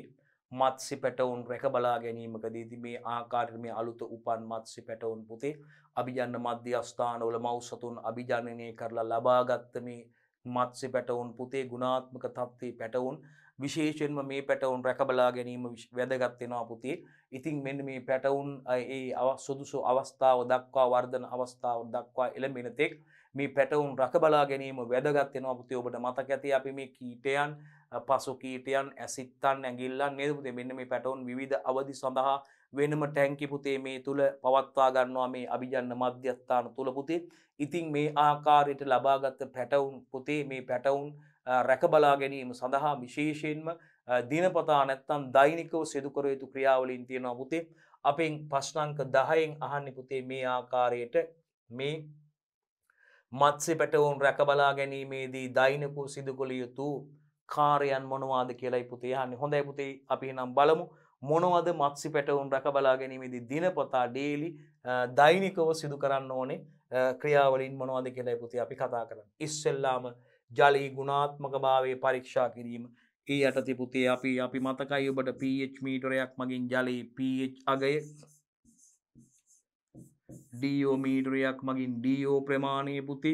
මත්සි පැටවුන් රැක බලා ගැනීමකදී ති මේ ආකාරමය අලුත උපන් මත්සි පැටවුන් පුතේ අභිජන්න මධ්‍යස්ථානවල මවසතුන් අභිජනනය කරලා ලබාගත්ත මේ මත්සි පැටවුන් පුතේ ගුණාත්මක තත්ති පැටවුන් විශේෂයෙන්ම මේ පැටවුන් රැකබලා ගැනීම වැදගත්වෙනවා පුතේ ඉතින් මෙන්න මේ පැටවුන් ඒ සුදුසු අවස්ථාව දක්වා වර්ධන අවස්ථාව දක්වා එළඹෙනතෙක් මේ පැටවුන් රකබලා ගැනීම වැදගත්වෙනවා පුතේ ඔබට මතක ඇති අපි මේ කීටයන් පසු කීටයන් ඇසිත්තන් ඇගිල්ලන් නිරපුද මෙන්න මේ පැටවුන් විධ අවධි සඳහා වෙනම ටැංකි පුතේ මේ තුළ පවත්වා ගන්නවා මේ අභිජන්න මධ්‍යස්ථාන තුළ පුතේ ඉතින් මේ ආකාරයට ලබාගත්ත පැටවුන් පුතේ මේ පැටවුන් රැකබලා ගැනීම සඳහා විශේෂයෙන්ම දිනපතා නැත්තම් දෛනිකව සිදුකර යුතු ක්‍රියාවලින් තියෙනවා පුතේ අපෙන් ප්‍රශ්නංක දහයෙන් අහන්න පුතේ මේ ආකාරයට මේ මත්සි පැටවුන් රැකබලා ගැනීමේදී දෛනකු සිදුකොළ යුතු කාරයන් මොනවාද කියලයි පුතේ යන්න හොඳයි පුතේ අපි නම් බලමු මොනවද මත්සි පැටවුන් රැකබලා ගැනීමේදී දිනපතා ඩේලි දෛනිකව සිදු කරන්න ඕනේ ක්‍රියාවලින් මොනවාද කියලයි පුති අපි කතා කරන්න ඉස්සෙල්ලාම ජලී ගුණාත්මක භාවය පරීක්ෂා කිරීම ඒ යටති පුතේ අපි අපි මතකයි ඔබට පH මීටරයක් මගින් ජලයේ පH අගය ඩෝ මීටරයක් මගින් ඩෝ ප්‍රමාණය පුති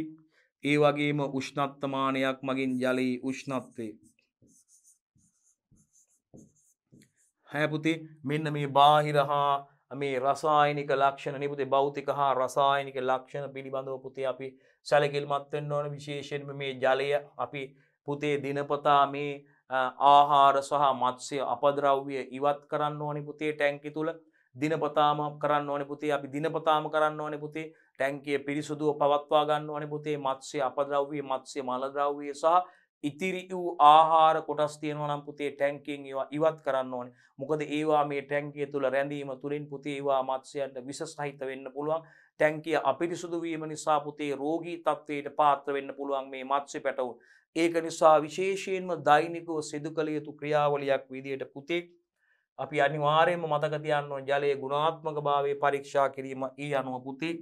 ඒ වගේම උෂ්ණත්තමානයක් මගින් ජලයේ උෂ්ණත්තේ හැපුති මෙන්න මේ බාහිර හා මේ රසායනික ලක්ෂණ නිපුතේ භෞතික හා රසායනික ලක්ෂණ පිළිබඳව පුතේ අපි සැලකිල්මත් වෙන්න ඕන විශේෂයෙන්ම මේ ජලය අපි පුතේ දිනපතා මේ ආහාර සහ මත්සය අපද්‍රව්‍ය ඉවත් කරන්න ඕනි පුතේ ටැංකි තුළ දිනපතාම කරන්න ඕන පුතේ අපි දිනපතාම කරන්න ඕන පුතේ ටැංකිය පිරිසුදුව පවත්වා ගන්න ඕන පුතේ මත්සේ අපද්‍රව්වේ මත්සේ මලද්‍රව්වය සහ ඉතිරි වූ ආහාර කොටස් තියෙනවා නම් පුතේ ටැංකියෙන් ඒවා ඉවත් කරන්න ඕනේ. මොකද ඒවා මේ ටැංකිය තුල රැඳීම තුලින් පුතේ ඒවා මත්ස්‍යයන්ට විස සහිත වෙන්න පුළුවන්. ටැංකිය අපිරිසුදු වීම නිසා පුතේ රෝගී තත්ත්වයට පාත්‍ර වෙන්න පුළුවන් මේ මත්ස්‍ය පැටවුන්. ඒක නිසා විශේෂයෙන්ම දෛනිකව සිදු කළ යුතු ක්‍රියාවලියක් විදියට පුතේ අපි අනිවාර්යයෙන්ම මතක තියන්න ඕන ජලයේ ගුණාත්මක භාවය පරීක්ෂා කිරීම ඊ අනුව පුතේ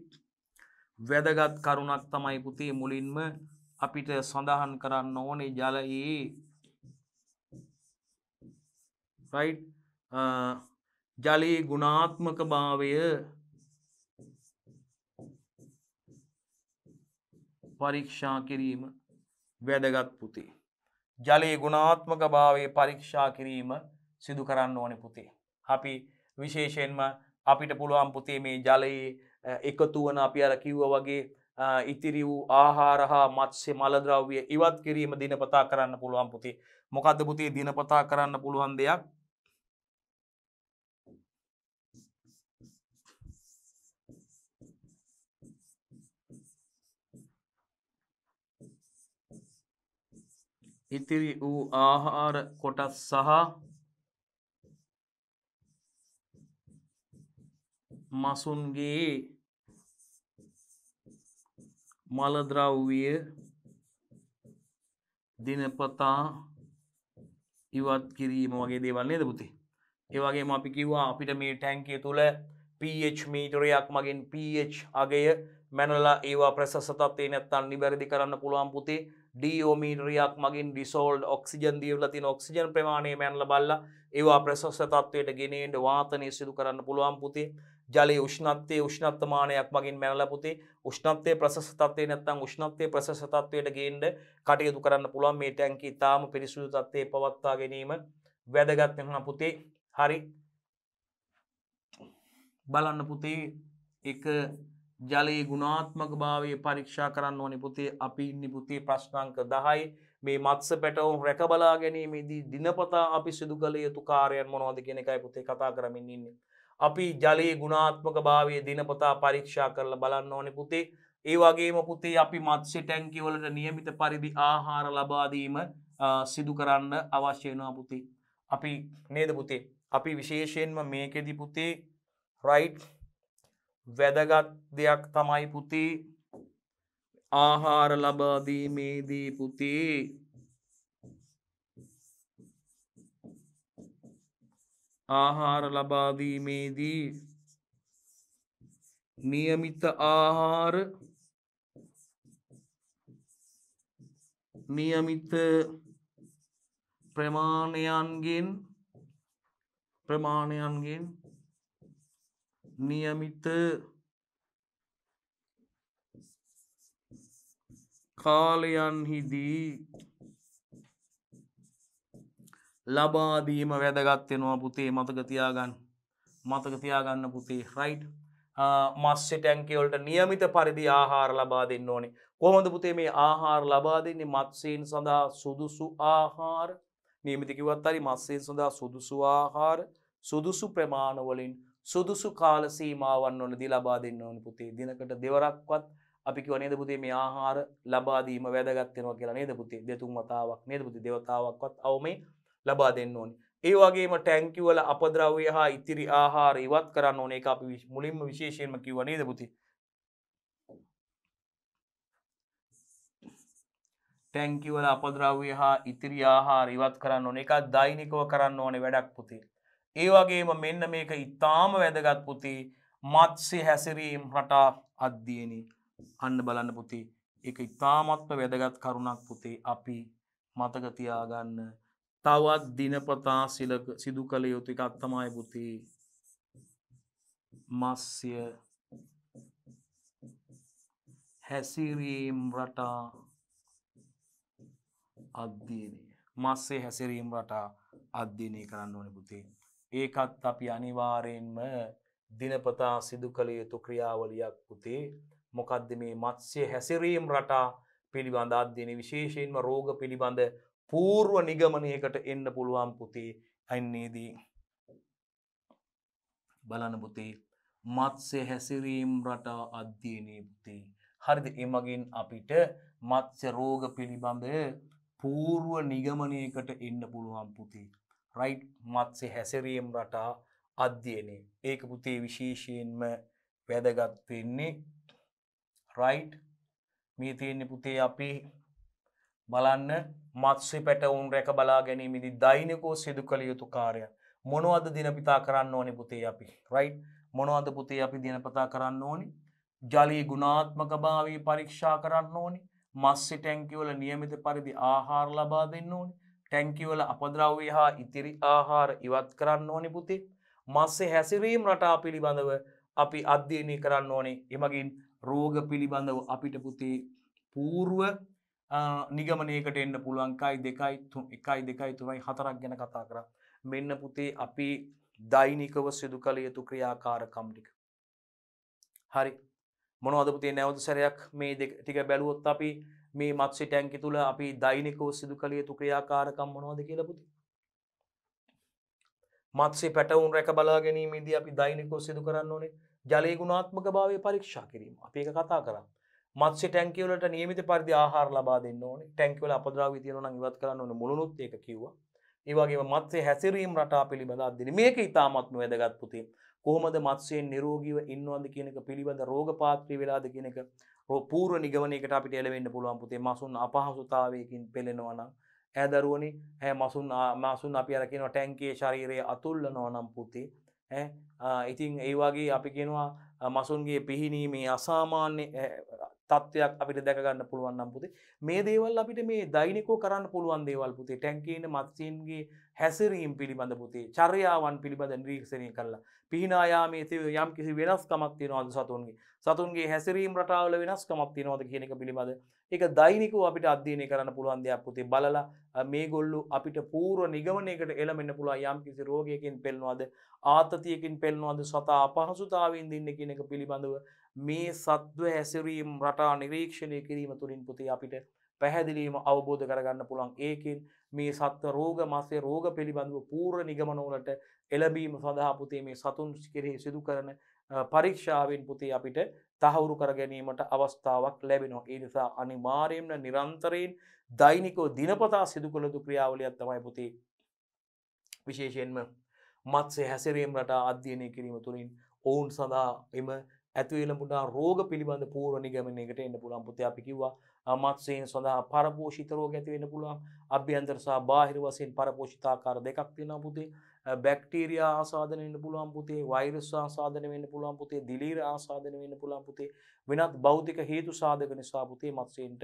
වැදගත් කරුණක් තමයි පුතේ මුලින්ම අපිට සඳහන් කරන්න ඕනේ ජලයේ රයිට් ජලයේ ගුණාත්මක භාවය පරීක්ෂා කිරීම වැඩගත් පුතේ. ජලයේ ගුණාත්මක භාවේ පරීක්ෂා කිරීම සිදු කරන්න ඕන පුතේ. අපි විශේෂයෙන්ම අපිට පුළුවන් පුතේ මේ ජලයේ එකතු වන අපි අර කිව්ව වගේ ඉතිරි වූ ආහාර හා මත්ස්‍ය මලද්‍රව්‍ය ඉවත් කිරීම දිනපතා කරන්න පුළුවන් පුතේ. මොකද්ද පුතේ දිනපතා කරන්න පුළුවන් දෙයක් ඉතිරි වූ ආහාර කොටස් සහ මසුන්ගේ මලද්‍රව්විය දිනපතා ඉවත් කිරීම වගේ දේවල් නේද පුතේ ඒවගේම අපි කිව්වා අපිට මේ ටැන්කේ තුළ පH මීටරයක් මගින් පH අගය මැනලා ඒවා ප්‍රසස්ස තත්වේ නැත්තන් නිබැරදි කරන්න පුළුවන් පුතේ ඩියෝමීටරයක් මගින් ඩිසෝල්ඩ් ඔක්සිජන් දියවල තින ඔක්සිජන් ප්‍රමාණය මැන්ල බල්ල ඒවා ප්‍රශස්ස තත්වයට ගෙනෙන්ට වාතනය සිදු කරන්න පුළුවන් පුතේ ජලය උෂ්නත්තේ උෂ්නත්තමානයක් මගින් මැනල පුතේ උෂ්නත්තේ ප්‍රශස තත්වය නැත්තං උෂ්නත්තේ ප්‍රශස තත්වයට ගේන්ඩ කටයුතු කරන්න පුළුවන් මේ ටැන්කි තාම පිරිසුදු තත්වය පවත්තා ගැනීම වැදගත්යහ පුතේ හරි බලන්න පුතේ එක ජලයේ ගුණාත්මක භාවය පරීක්ෂා කරන්න ඕනි පුතේ අපි ඉන්න පුතේ ප්‍රශ්නංක දහයි මේ මත්ස පැටවුන් රැකබලා ගැනීමේදී දිනපතා අපි සිදු කළ යුතු කාරයන් මොනවද කියෙන එකයි පුතේ කතා කරමින් ඉන්න. අපි ජලයේ ගුණාත්මක භාවය දිනපතා පරීක්ෂා කරල බලන්න ඕනි පුතේ ඒ වගේම පුතේ අපි මත්සේ ටැන්කිවලට නියමිත පරිදි ආහාර ලබාදීම සිදු කරන්න අවශ්‍යයනවා පුති. අපි නේද පුතේ අපි විශේෂයෙන්ම මේකෙදි පුතේ රයිට් වැදගත් දෙයක් තමයි පුති ආහාර ලබාදීමේදී පුති ආහාර ලබාදීමේදී නියමිත ආහාර නියමිත ප්‍රමාණයන්ගෙන් ප්‍රමාණයන්ගෙන් નિયમિત කාලයන්හිදී ලබාදීම වැදගත්වෙනවා පුතේ මතකතියාගන්න මතකතියාගන්න පුතේ රයිට් මස්්‍ය ටැන්කවලට නියමිත පරිදි ආහාර ලබා දෙන්න ඕනේ කොමද පුතේ මේ ආහාර ලබා දෙන්නේ මත්සයෙන් සඳහා සුදුසු ආහාර නියමිතිකිවත් අරි මස්සයෙන් සඳහා සුදුසු ආහාර සුදුසු ප්‍රමාණවලින් සුදුසු කාල සීමාවන් ඕන දී ලබා දෙන්න ඕන පුතේ දිනකට දෙවරක්වත් අපි කිව්වා නේද පුතේ මේ ආහාර ලබා දීම වැදගත් වෙනවා කියලා නේද පුතේ දෙතුන් වතාවක් නේද පුතේ දෙවතාවක්වත් අවම ලබා දෙන්න ඕනේ. ඒ වගේම ටැංකිය වල අපද්‍රව්‍ය හා ඉතිරි ආහාර ඉවත් කරන්න ඕනේ ඒක අපි මුලින්ම විශේෂයෙන්ම කිව්වා නේද පුතේ. ටැංකිවල අපද්‍රව්‍ය හා ඉතිරි ආහාර ඉවත් කරන්න ඕනේ එකක් දෛනිකව කරන්න ඕනේ වැඩක් පුතේ. ඒවගේම මෙන්න මේක ඉතාම වැදගත් පුති මත්සේ හැසිරීම් රටා අධ්‍යයනි අන්න බලන්න පුති එක ඉතාමත්ම වැදගත් කරුණක් පුතේ අපි මතකතියාගන්න තවත් දිනපතා සිලක සිදු කළ යුතුක අත්තමයි පුති මස්්‍ය හැසිරීම් රටා අධ්‍යනය මස්සේ හැසිරීම් රටා අධ්‍යනය කරන්න ඕන පුතේ ඒකත් අපි අනිවාරයෙන්ම දිනපතා සිදු කළ යුතු ක්‍රියාවලියක් පුතේ මොකද්ද මේ මත්ස්‍ය හැසිරීම් රටා පිළිබඳ අධ්‍යන විශේෂයෙන්ම රෝග පිළිබඳ පූර්ව නිගමනයකට එන්න පුළුවන් පුතේ අන්නේදී. බලන පුතේ මත්සේ හැසිරීම් රටා අධ්‍යයනය පුතේ. හරිද එමගින් අපිට මත්ස්‍ය රෝග පිළිබඳ පූර්ව නිගමනයකට එන්න පුළුවන් පුතේ. රයිට් මත්සේ හැසරීම් රටා අධ්‍යයනය ඒක පුතේ විශේෂයෙන්ම වැදගත්වෙන්නේ රයිට් මේ තියෙන්නේ පුතේ අපි බලන්න මත්සේ පැටවුන් රැක බලා ගැනීමදි දෛනකෝ සිදු කළ යුතු කාරය මොනවද දිනපිතා කරන්න ඕනි පුතේ අපි රයිට් මොනවද පුතේ අපි දිනපතා කරන්න ඕනි ජලී ගුණාත්මක භාවී පරීක්ෂා කරන්න ඕනි මස්සි ටැංකිවල නියමිත පරිදි ආහාර ලබා දෙන්න ඕනි ටැංකිවල අපද්‍රව්‍ය හා ඉතිරි ආහාර ඉවත් කරන්න ඕනි පුතේ මස්සේ හැසිරීම් රටා පිළිබඳව අපි අධ්‍යයනය කරන්න ඕනේ එමගින් රෝග පිළිබඳව අපිට පුතේ පූර්ුව නිගමනයකට එන්න පුළුවන්කයි දෙකයි තු එකයි දෙකයි තුමයි හතරක් ගැන කතා කර මෙන්න පුතේ අපි දෛනිකව සිදු කළ යුතු ක්‍රියාකාරකම් ටික හරි මොනවදපුතේ නැවත සැරයක් මේ ටික බැලුවොත් අපි මේ මත්සි ටැන්කි තුළ අපි දෛනිකෝ සිදු කළ යුතු ක්‍රියාකාරකම් මොනවාද කියලා පුති මත්සේ පැටවුන් රැක බලා ගැනීමේදී අපි දෛනිකෝ සිදු කරන්න ඕනේ ජලය ගුණාත්මක භාවය පරීක්ෂා කිරීම අපි එක කතා කරා මත්සේ ටැන්කිවලට නියමිත පරිදි ආහාර ලබා දෙන්න ඕනේ ටැන්කිවල අපද්‍රව්‍ය තියෙනවා නම් ඉවත් කරන්න ඕනේ මුළුනුත් ඒක කිව්වා ඒ වගේම මත්සේ හැසිරීම රටා පිළිබඳ අධ්‍යයනය මේක ඉතාමත්ම වැදගත් පුතේ කොහොමද මත්සයෙන් නිරෝගීව ඉන්නවද කියන එක පිළිබඳ රෝගපාත්‍රී වෙලාද කියන එක පූර්ව නිගමනයකට අපිට එළවෙන්න පුළුවන් පුතේ මසුන් අපහසුතාවයකින් පෙළෙනවා නම් ඈ දරුවනේ ඈ මසුන් මාසුන් අපි අර කියනවා ටැංකියේ ශරීරය අතුල්ලනවා නම් පුතේ ඈ ඉතින් ඒ වගේ අපි කියනවා මසුන්ගේ පිහිනීමේ අසාමාන්‍ය තත්ත්වයක් අපිට දැකගන්න පුළුවන් නම් පුතේ මේ දේවල් අපිට මේ දෛනිකව කරන්න පුළුවන් දේවල් පුතේ ටැංකියේ මත්ස්‍යන්ගේ හැසිරීම් පිළිබඳ පුතේ චර්යාවන් පිළිබඳ නිරීක්ෂණය කරලා පිහිනායාමේ තිය යම් කිසි වෙනස්කමක් තියෙනවාද සතුන්ගේ සතුන්ගේ හැසිරීම් රටාවල වෙනස්කමක් තියෙනවාද කියන එක පිළිබඳ ඒක දෛනිකව අපිට අධ්‍යයනය කරන්න පුළුවන් දෙයක් පුතේ බලලා මේගොල්ලෝ අපිට පූර්ව නිගමනයකට එළමෙන්න පුළුවන් යම් කිසි රෝගයකින් පෙළනවාද ආතතියකින් පෙළනවාද සතා අපහසුතාවෙන් දින්න කියන එක පිළිබඳව මේ සත්ව හැසිරීම් රටා නිරීක්ෂණය කිරීම තුළින් පුතේ අපිට පැහැදිලීම අවබෝධ කරගන්න පුළන් ඒකින් මේ සත්ව රෝග මසේ රෝග පිළිබඳව පූර්ණ නිගමනවලට එළබීම සඳහා පුතේ මේ සතුන් කෙරෙහි සිදු කරන පරීක්ෂාවෙන් පුතේ අපිට තහවුරු කර ගැනීමට අවස්ථාවක් ලැබෙනවා. ඒ නිසා අනිවාර්යයෙන්ම නිරන්තරයෙන් දෛනිකව දිනපතා සිදු කළ යුතු ක්‍රියාවලියක් තමයි පුතේ විශේෂයෙන්ම මත්ස්‍ය හැසිරීම රටා අධ්‍යයනය කිරීම තුළින් ඔවුන් සඳහා එම ඇතිවෙන පුඩා රෝග පිළිබඳ පූර්ව නිගමනයකට එන්න පුළන් පුතේ අපි කිව්වා මත්සයෙන් සඳහා පරපෝෂිත රෝග ඇති වෙන්න පුළුවන් අභ්‍යන්තර සහ බාහිර වශයෙන් පරපෝෂිතාකාර දෙකක් තියෙනවා පුතේ බැක්ටීරියා ආසාදනය වෙන්න පුළුවන් පුතේ වෛරස් ආසාදනය වෙන්න පුළුවන් පුතේ දිලීර ආසාදනය වෙන්න පුළුවන් පුතේ වෙනත් භෞතික හේතු සාධක නිසා පුතේ මත්ස්‍යන්ට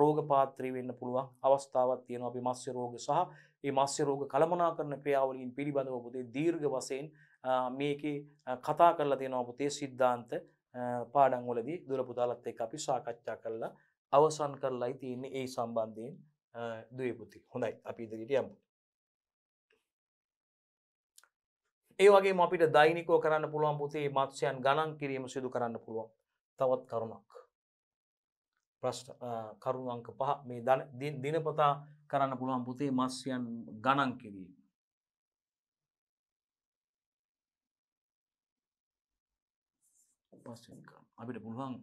රෝග පාත්‍රී වෙන්න පුළුවන් අවස්ථාවක් තියෙනවා අපි මත්ස්‍ය රෝග සහ ඒ මත්ස්‍ය රෝග කළමනාකරන ක්‍රියාවලින් පිළිබඳව පුතේ දීර්ඝ වශයෙන් මේකේ කතා කරලා තියෙනවා පුතේ සිද්ධාන්ත පාඩම් වලදී දුර පුතාලත් එක්ක අපි සාකච්ඡා කරලා අවසන් කරලායි තියන්නේ ඒ සම්බන්ධයෙන් දයපුති හොඳයි අපි ඉදිරිට යම්පු ඒ වගේ අපිට දෛනිකෝ කරන්න පුළුවන් පුතේ මත්ස්‍යයන් ගණන් කිරීම සිදු කරන්න පුළුවන් තවත් කරුණක් ප්‍රශ්ට කරුණංක පහ මේ දිනපතා කරන්න පුළුවන් පුතේ මස්යන් ගණන් කිරීම අපිට පුළුවන්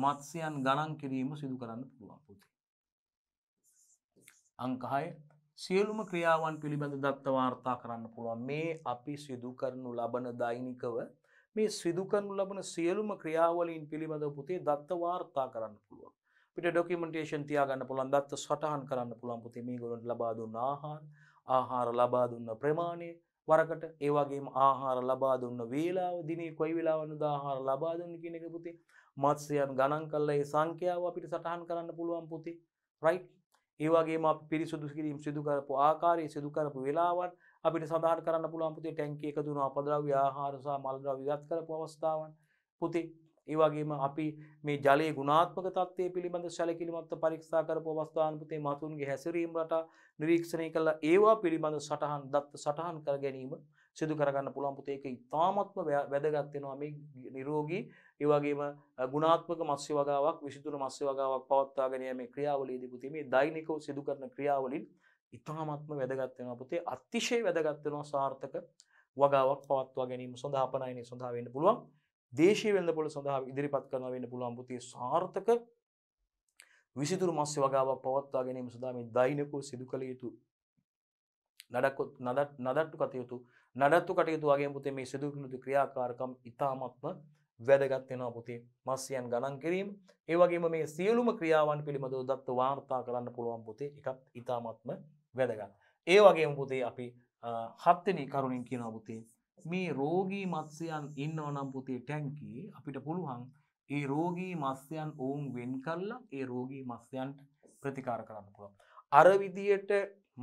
මත්ස්‍යයන් ගණන් කිරීම සිදු කරන්න පුළුවන් පුති. අංකහය සියලුම ක්‍රියාවන් පිළිබඳ දත්ත වාර්තා කරන්න පුළුවන් මේ අපි සිදු කරනු ලබන දෛනිකව මේ සිදු කරනු ලබන සියලුම ක්‍රියාවලින් පිළිබඳ පුතේ දත්ත වාර්තා කරන්න පුළුවන් පිට ඩොකිමෙන්ටේෂන් තියාගන්න පුළුවන් දත්ත සටහන් කරන්න පුළුවන් පුතේ මේ ගොලන්ට ලබා දුන්න ආහාර ආහාර ලබා දුන්න ප්‍රමාණය වරකට ඒ වගේම ආහාර ලබා දුන්න වේලාව දිනේ කොයි වෙලාවනද ආහාර ලබා දුන්න කියන එක පුතේ මත්ස්‍යයන් ගණන් කළා ඒ සංඛ්‍යාව අපිට සටහන් කරන්න පුළුවන් පුතේ. රයිට්? ඒ වගේම අපි පිරිසුදු කිරීම සිදු කරපු ආකාරය සිදු කරපු වෙලාවන් අපිට සඳහන් කරන්න පුළුවන් පුතේ ටැංකිය එකතු වුණු අපද්‍රව්‍ය ආහාර සහ මල් ද්‍රව්‍ය ඉවත් කරපු අවස්ථාවන් පුතේ. ඒ වගේම අපි මේ ජලයේ ගුණාත්මක තත්ත්වය පිළිබඳ සැලකිලිමත්ව පරීක්ෂා කරපු අවස්ථාන් පුතේ මතුන්ගේ හැසිරීම රටා නිරීක්ෂණය කළා ඒවා පිළිබඳ සටහන් දත්ත සටහන් කර ගැනීම සිදු කරගන්න පුළුවන් පුතේ ඒක ඉතාමත්ම වැදගත් වෙනවා මේ නිරෝගී ඒවගේම ගුණාත්මක මස්්‍ය වගාවක් විසිතුර මස්්‍ය වගාවක් පවත්තාගෙනයම ක්‍රියාවලීදී පුතිමේ දෛනිකව සිදු කරන ක්‍රියාවලින් ඉතාමත්ම වැදගත්වෙන අපතේ අතිශය වැදගත්වෙනවා සාර්ථක වගාවක් පවත්වා ගැනීම සඳහා අපනයිනේ සඳහා වෙන්න පුළුවන් දේශී වෙළඳ පොළ සඳහා ඉදිරිපත් කරන වෙන්න පුළුවන් පුතේ සාර්ථක විසිතුරු මස්්‍ය වගාවක් පවත්වා ගැනීම සඳහා මේ දෛනිකව සිදු කළ යුතු නඩක්කොත් නදත් නදට්ටු කටයුතු නඩත්තු කටයුතු වගේ පුතේ මේ සිදු කළ යුතු ක්‍රියාකාරකම් ඉතාමත්ම වැදගත් වෙනවා පුතේ. මස්යන් ගණන් කිරීම, ඒ වගේම මේ සියලුම ක්‍රියාවන් පිළිබඳව දත්ත වාර්තා කරන්න පුළුවන් පුතේ. එකත් ඊටාත්ම වැදගත්. ඒ වගේම පුතේ අපි හත් වෙනි කරුණින් කියනවා පුතේ මේ රෝගී මත්ස්‍යයන් ඉන්නව නම් පුතේ ටැංකියේ අපිට පුළුවන් ඒ රෝගී මස්යන් ඔවුන් වෙන් කල්ලා ඒ රෝගී මස්යන්ට ප්‍රතිකාර කරන්න පුළුවන්. අර විදියට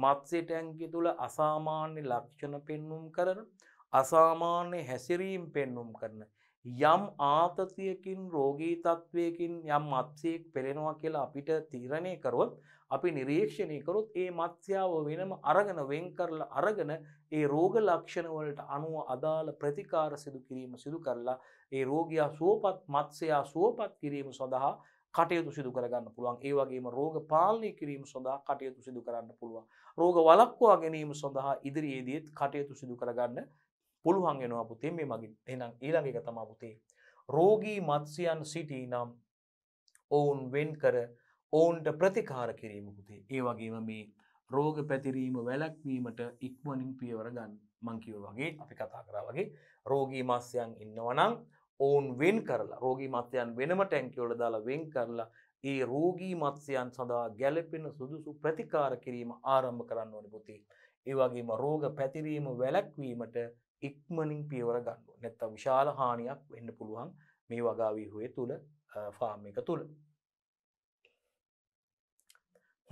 මත්සේ ටැන්කි තුළ අසාමාන්‍ය ලක්ෂණ පෙන්නුම් කරන අසාමාන්‍ය හැසිරීම් පෙන්නුම් කරන යම් ආතතියකින් රෝගී තත්ත්වයකින් යම් මත්සයෙක් පෙළෙනවා කියලා අපිට තීරණය කරොත් අපි නිරීක්ෂණය කරොත් ඒ මත්ස්‍යාව වෙනම අරගෙන වෙන් කරලා අරගෙන ඒ රෝග ලක්ෂණවලට අනුව අදාළ ප්‍රතිකාර සිදු කිරීම සිදු කරලා ඒ රෝගයා සුවපත් මත්ස්‍යයා සුවපත් කිරීම සඳහා කටයුතු සිදු කරගන්න පුළුවන් ඒ වගේම රෝග පාලනය කිරීම සඳහා කටයුතු සිදු කරන්න පුළුවන් රෝග වලක්වා ගැනීම සඳහා ඉදිරියේදීත් කටයුතු සිදු කරගන්න පුළුවන් වෙනවා පුතේ මේ මගේ එහෙනම් ඊළඟ එක තමයි පුතේ රෝගී මත්ස්‍යයන් සිටී නම් ඔවුන් වෙන් කර ඔවුන්ට ප්‍රතිකාර කිරීම පුතේ ඒ වගේම මේ රෝග පැතිරීම වැලැක්වීමට ඉක්මනින් පියවර ගන්න මංකිව වගේ අපි කතා කරා වගේ රෝගී මස්යන් ඉන්නවනම් ඔවුන් වෙන් කරලා රෝගී මත්‍යයන් වෙනම ටැන්කිවල දාලා වෙන් කරලා ඒ රෝගී මත්ස්‍යයන් සඳහා ගැලපෙන සුදුසු ප්‍රතිකාර කිරීම ආරම්භ කරන්න ඕනි පුතේ. ඒ වගේම රෝග පැතිරීම වැළැක්වීමට ඉක්මනින් පියවර ගන්න නැත්ත විශාල හානියක් වෙන්න පුළුවන් මේ වගාවිහුවේ තුළ ෆාම් එක තුළ